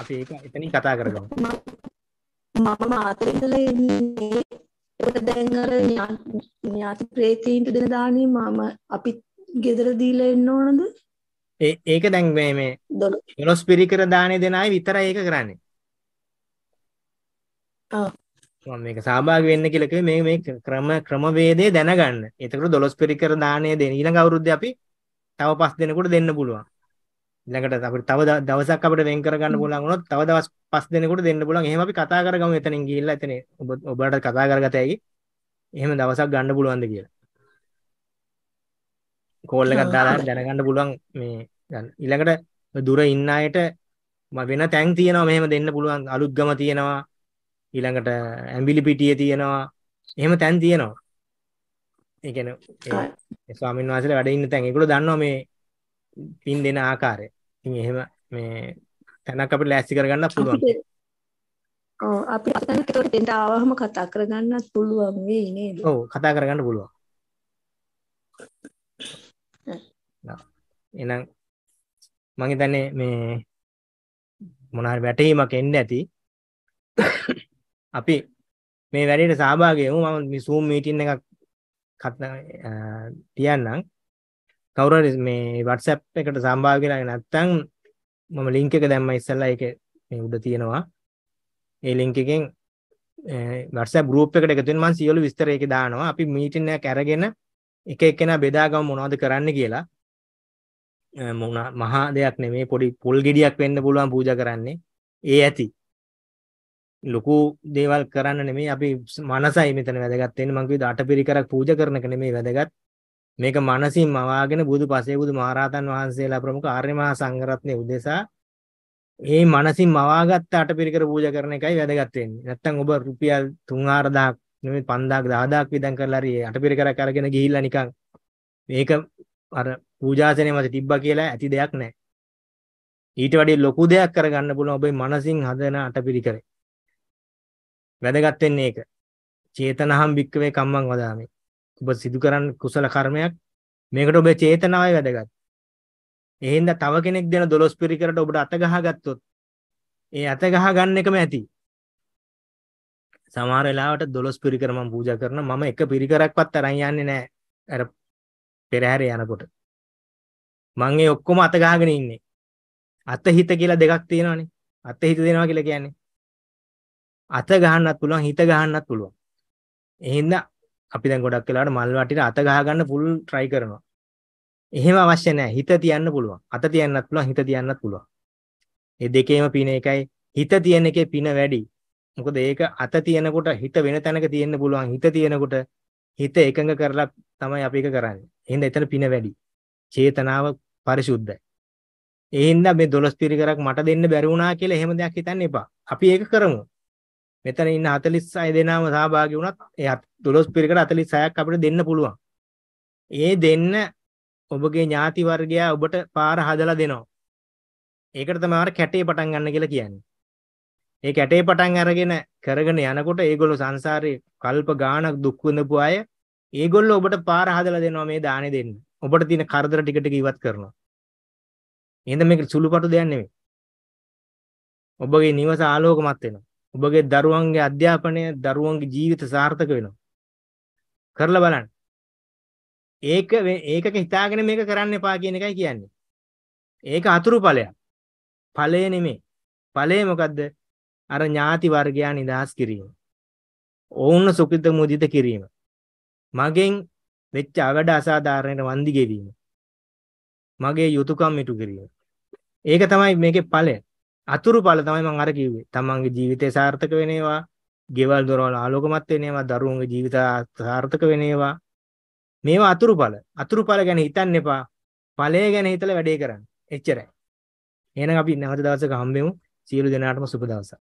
අපි ඒක එතනින් කතා කරගමු. මම මාතර ඉඳලා ඉන්නේ ඒකට දැන් අර ඥාති ප්‍රේතීන්ට දෙන දාණේ මම අපි ගෙදර දීලා එන්න ඕනද? ඒ ඒක දැන් මේ මේ දොළොස් පිරිකර දාණේ දෙන අය විතරයි ඒක කරන්නේ. ඔව්. මේක සහභාග වෙන්න කියලක මේ මේ ක්‍රම ක්‍රමවේදේ දැනගන්න එතකට දොස් පිරිකර දානය දෙන ඊළඟ අවුරුද්ධ අපි තව පස් දෙනකොට දෙන්න පුළුවන් ඊළඟට අපිට තව දවසක් අපිට වෙන් කරගන්න පුළුවන් වුණොත් තව දවස් පස් දෙනෙකුට දෙන්න පුළුවන් එහෙම අපි කතා කරගමු එතනින් ගිහිල්ලා එතන ඔබ ඔබට කතා කරගත හැකි එහෙම දවසක් ගන්න පුළුවන්ද කියලා කෝල් එකක් දාලා දැනගන්න පුළුවන් මේ ගන්න ඊළඟට දුර ඉන්න අයට වෙන තැන් තියෙනවා මෙහෙම දෙන්න පුළුවන් අලුත් ගම තියෙනවා ඊළඟට ඇම්බිලි පිටියේ තියෙනවා එහෙම තැන් තියෙනවා ඒ කියන්නේ ස්වාමීන් වහන්සේලා වැඩ ඉන්න තැන් ඒගොල්ලෝ දන්නවා මේ පින් දෙන ආකාරය ඉතින් එහෙම මේ තැනක් අපිට ලෑස්ති කරගන්න පුළුවන් ඔව් අපි අතන ඒකට දෙන්න ආවම කතා කරගන්නත් පුළුවන් වෙයි නේද ඔව් කතා කරගන්න පුළුවන් එහෙනම් මම හිතන්නේ මේ මොනවා හරි වැටීමක් එන්නේ නැති අපි මේ වැඩේට සහභාගී වෙමු. මම මේ Zoom meeting එකක් තියන්නම්. කවුරු හරි මේ WhatsApp එකට සහභාගී වෙලා නැත්නම් මම link එක දැම්ම ඉස්සෙල්ලා ඒක මේ උඩ තියෙනවා. ඒ link එකෙන් WhatsApp group එකට එකතු වෙන මම සියලු විස්තර ඒකේ දානවා. අපි meeting එකක් අරගෙන එක එක්කෙනා බෙදා ගමු මොනවද කරන්න කියලා. මොන මහා දෙයක් නෙමේ පොඩි පොල් ගෙඩියක් වෙන්න පුළුවන් පූජා කරන්නේ. ඒ ඇති. ලොකු දේවල් කරන්න නෙමෙයි අපි මනසයි මෙතන වැදගත් වෙන්නේ මං කිව්ද අටපිරිකරක් පූජා කරනක නෙමෙයි වැදගත් මේක මනසින් මවාගෙන බුදු පසේ බුදු මහරහතන් වහන්සේලා ප්‍රමුඛ ආර්ය මහා සංඝරත්නයේ උදෙසා මේ මනසින් මවාගත්ත අටපිරිකර පූජා කරන එකයි වැදගත් වෙන්නේ නැත්තම් ඔබ රුපියල් 3-4000ක් නෙමෙයි 5000ක් 10000ක් විදන් කරලා හරි අටපිරිකරක් අරගෙන ගිහිල්ලා නිකන් මේක අර පූජාසනය මත තිබ්බා කියලා ඇති දෙයක් නැහැ ඊට වඩා ලොකු දෙයක් කරගන්න පුළුවන් ඔබේ මනසින් හදන අටපිරිකරේ වැදගත් වෙන්නේ ඒක. චේතනහම් වික්කවේ කම්මං වදාමි. ඔබ සිදු කරන කුසල කර්මයක් මේකට ඔබේ චේතනාවයි වැදගත්. එහෙනම් තව කෙනෙක් දෙන දොළොස් පිරිකරට ඔබට අත ගහගත්තොත් ඒ අත ගහ ගන්න එකම ඇති. සමහර වෙලාවට දොළොස් පිරිකර මම පූජා කරන මම එක පිරිකරක්වත් අරන් යන්නේ නැහැ. අර පෙරහැර යනකොට. මම ඒ ඔක්කොම අත ගහගෙන ඉන්නේ. අත හිත කියලා දෙකක් තියෙනවනේ. අත හිත දෙනවා කියලා කියන්නේ අත ගහන්නත් පුළුවන් හිත ගහන්නත් පුළුවන්. එහෙනම් අපි දැන් ගොඩක් වෙලාවට මල් වටිර අත ගහ ගන්න ෆුල් try කරනවා. එහෙම අවශ්‍ය නැහැ. හිත තියන්න පුළුවන්. අත තියන්නත් පුළුවන්, හිත තියන්නත් පුළුවන්. මේ දෙකේම පින එකයි. හිත තියෙන එකේ පින වැඩි. මොකද ඒක අත තියෙනකොට හිත වෙන තැනක තියෙන්න පුළුවන්. හිත තියෙනකොට හිත එකඟ කරලා තමයි අපි ඒක කරන්නේ. එහෙනම් එතන පින වැඩි. චේතනාව පරිශුද්ධයි. එහෙනම් මේ 12 පිරිකරක් මට දෙන්න බැරි වුණා කියලා එහෙම දෙයක් හිතන්න එපා. අපි ඒක කරමු. මෙතන ඉන්න 46 දෙනාම සහභාගී වුණත් ඒ 12 පිරිකට 46ක් අපිට දෙන්න පුළුවන්. ඒ දෙන්න ඔබගේ ඥාති වර්ගයා ඔබට පාර හදලා දෙනවා. ඒකට තමයි අර කැටේ පටන් ගන්න කියලා කියන්නේ. ඒ කැටේ පටන් අරගෙන කරගෙන යනකොට ඒගොල්ලෝ සංසාරේ කල්ප ගාණක් දුක් විඳපු අය ඒගොල්ලෝ ඔබට පාර හදලා දෙනවා මේ දානේ දෙන්න. ඔබට තියෙන කරදර ටික ටික ඉවත් කරනවා. එහෙනම් මේක සුළුපටු දෙයක් නෙමෙයි. ඔබගේ නිවස ආලෝකමත් වෙනවා. ඔබගේ දරුවන්ගේ අධ්‍යාපනය දරුවන්ගේ ජීවිත සාර්ථක වෙනවා. කරලා බලන්න. ඒක ඒකක හිතාගෙන මේක කරන්න එපා කියන එකයි කියන්නේ. ඒක අතුරු ඵලයක්. ඵලය නෙමෙයි. ඵලය මොකද්ද? අර ඥාති වර්ගයා නිදහස් කිරීම. ඔවුන් සුඛිත මුදිත කිරීම. මගෙන් වෙච්ච අවඩ අසාධාරණයට වන්දි ගෙවීම. මගේ යුතුයකම් ඉටු කිරීම. ඒක තමයි මේකේ ඵලය. අතුරු පල තමයි මං අර කිව්වේ තමන්ගේ ජීවිතය සාර්ථක වෙනේවා ගෙවල් දොරවල් ආලෝකමත් වෙනේවා දරුවන්ගේ ජීවිත සාර්ථක වෙනේවා මේවා අතුරු පල අතුරු පල ගැන හිතන්න එපා ඵලය ගැන හිතලා වැඩේ කරන්න එච්චරයි එහෙනම් අපි නැවත දවසක හම්බෙමු සියලු දෙනාටම සුබ දවසක්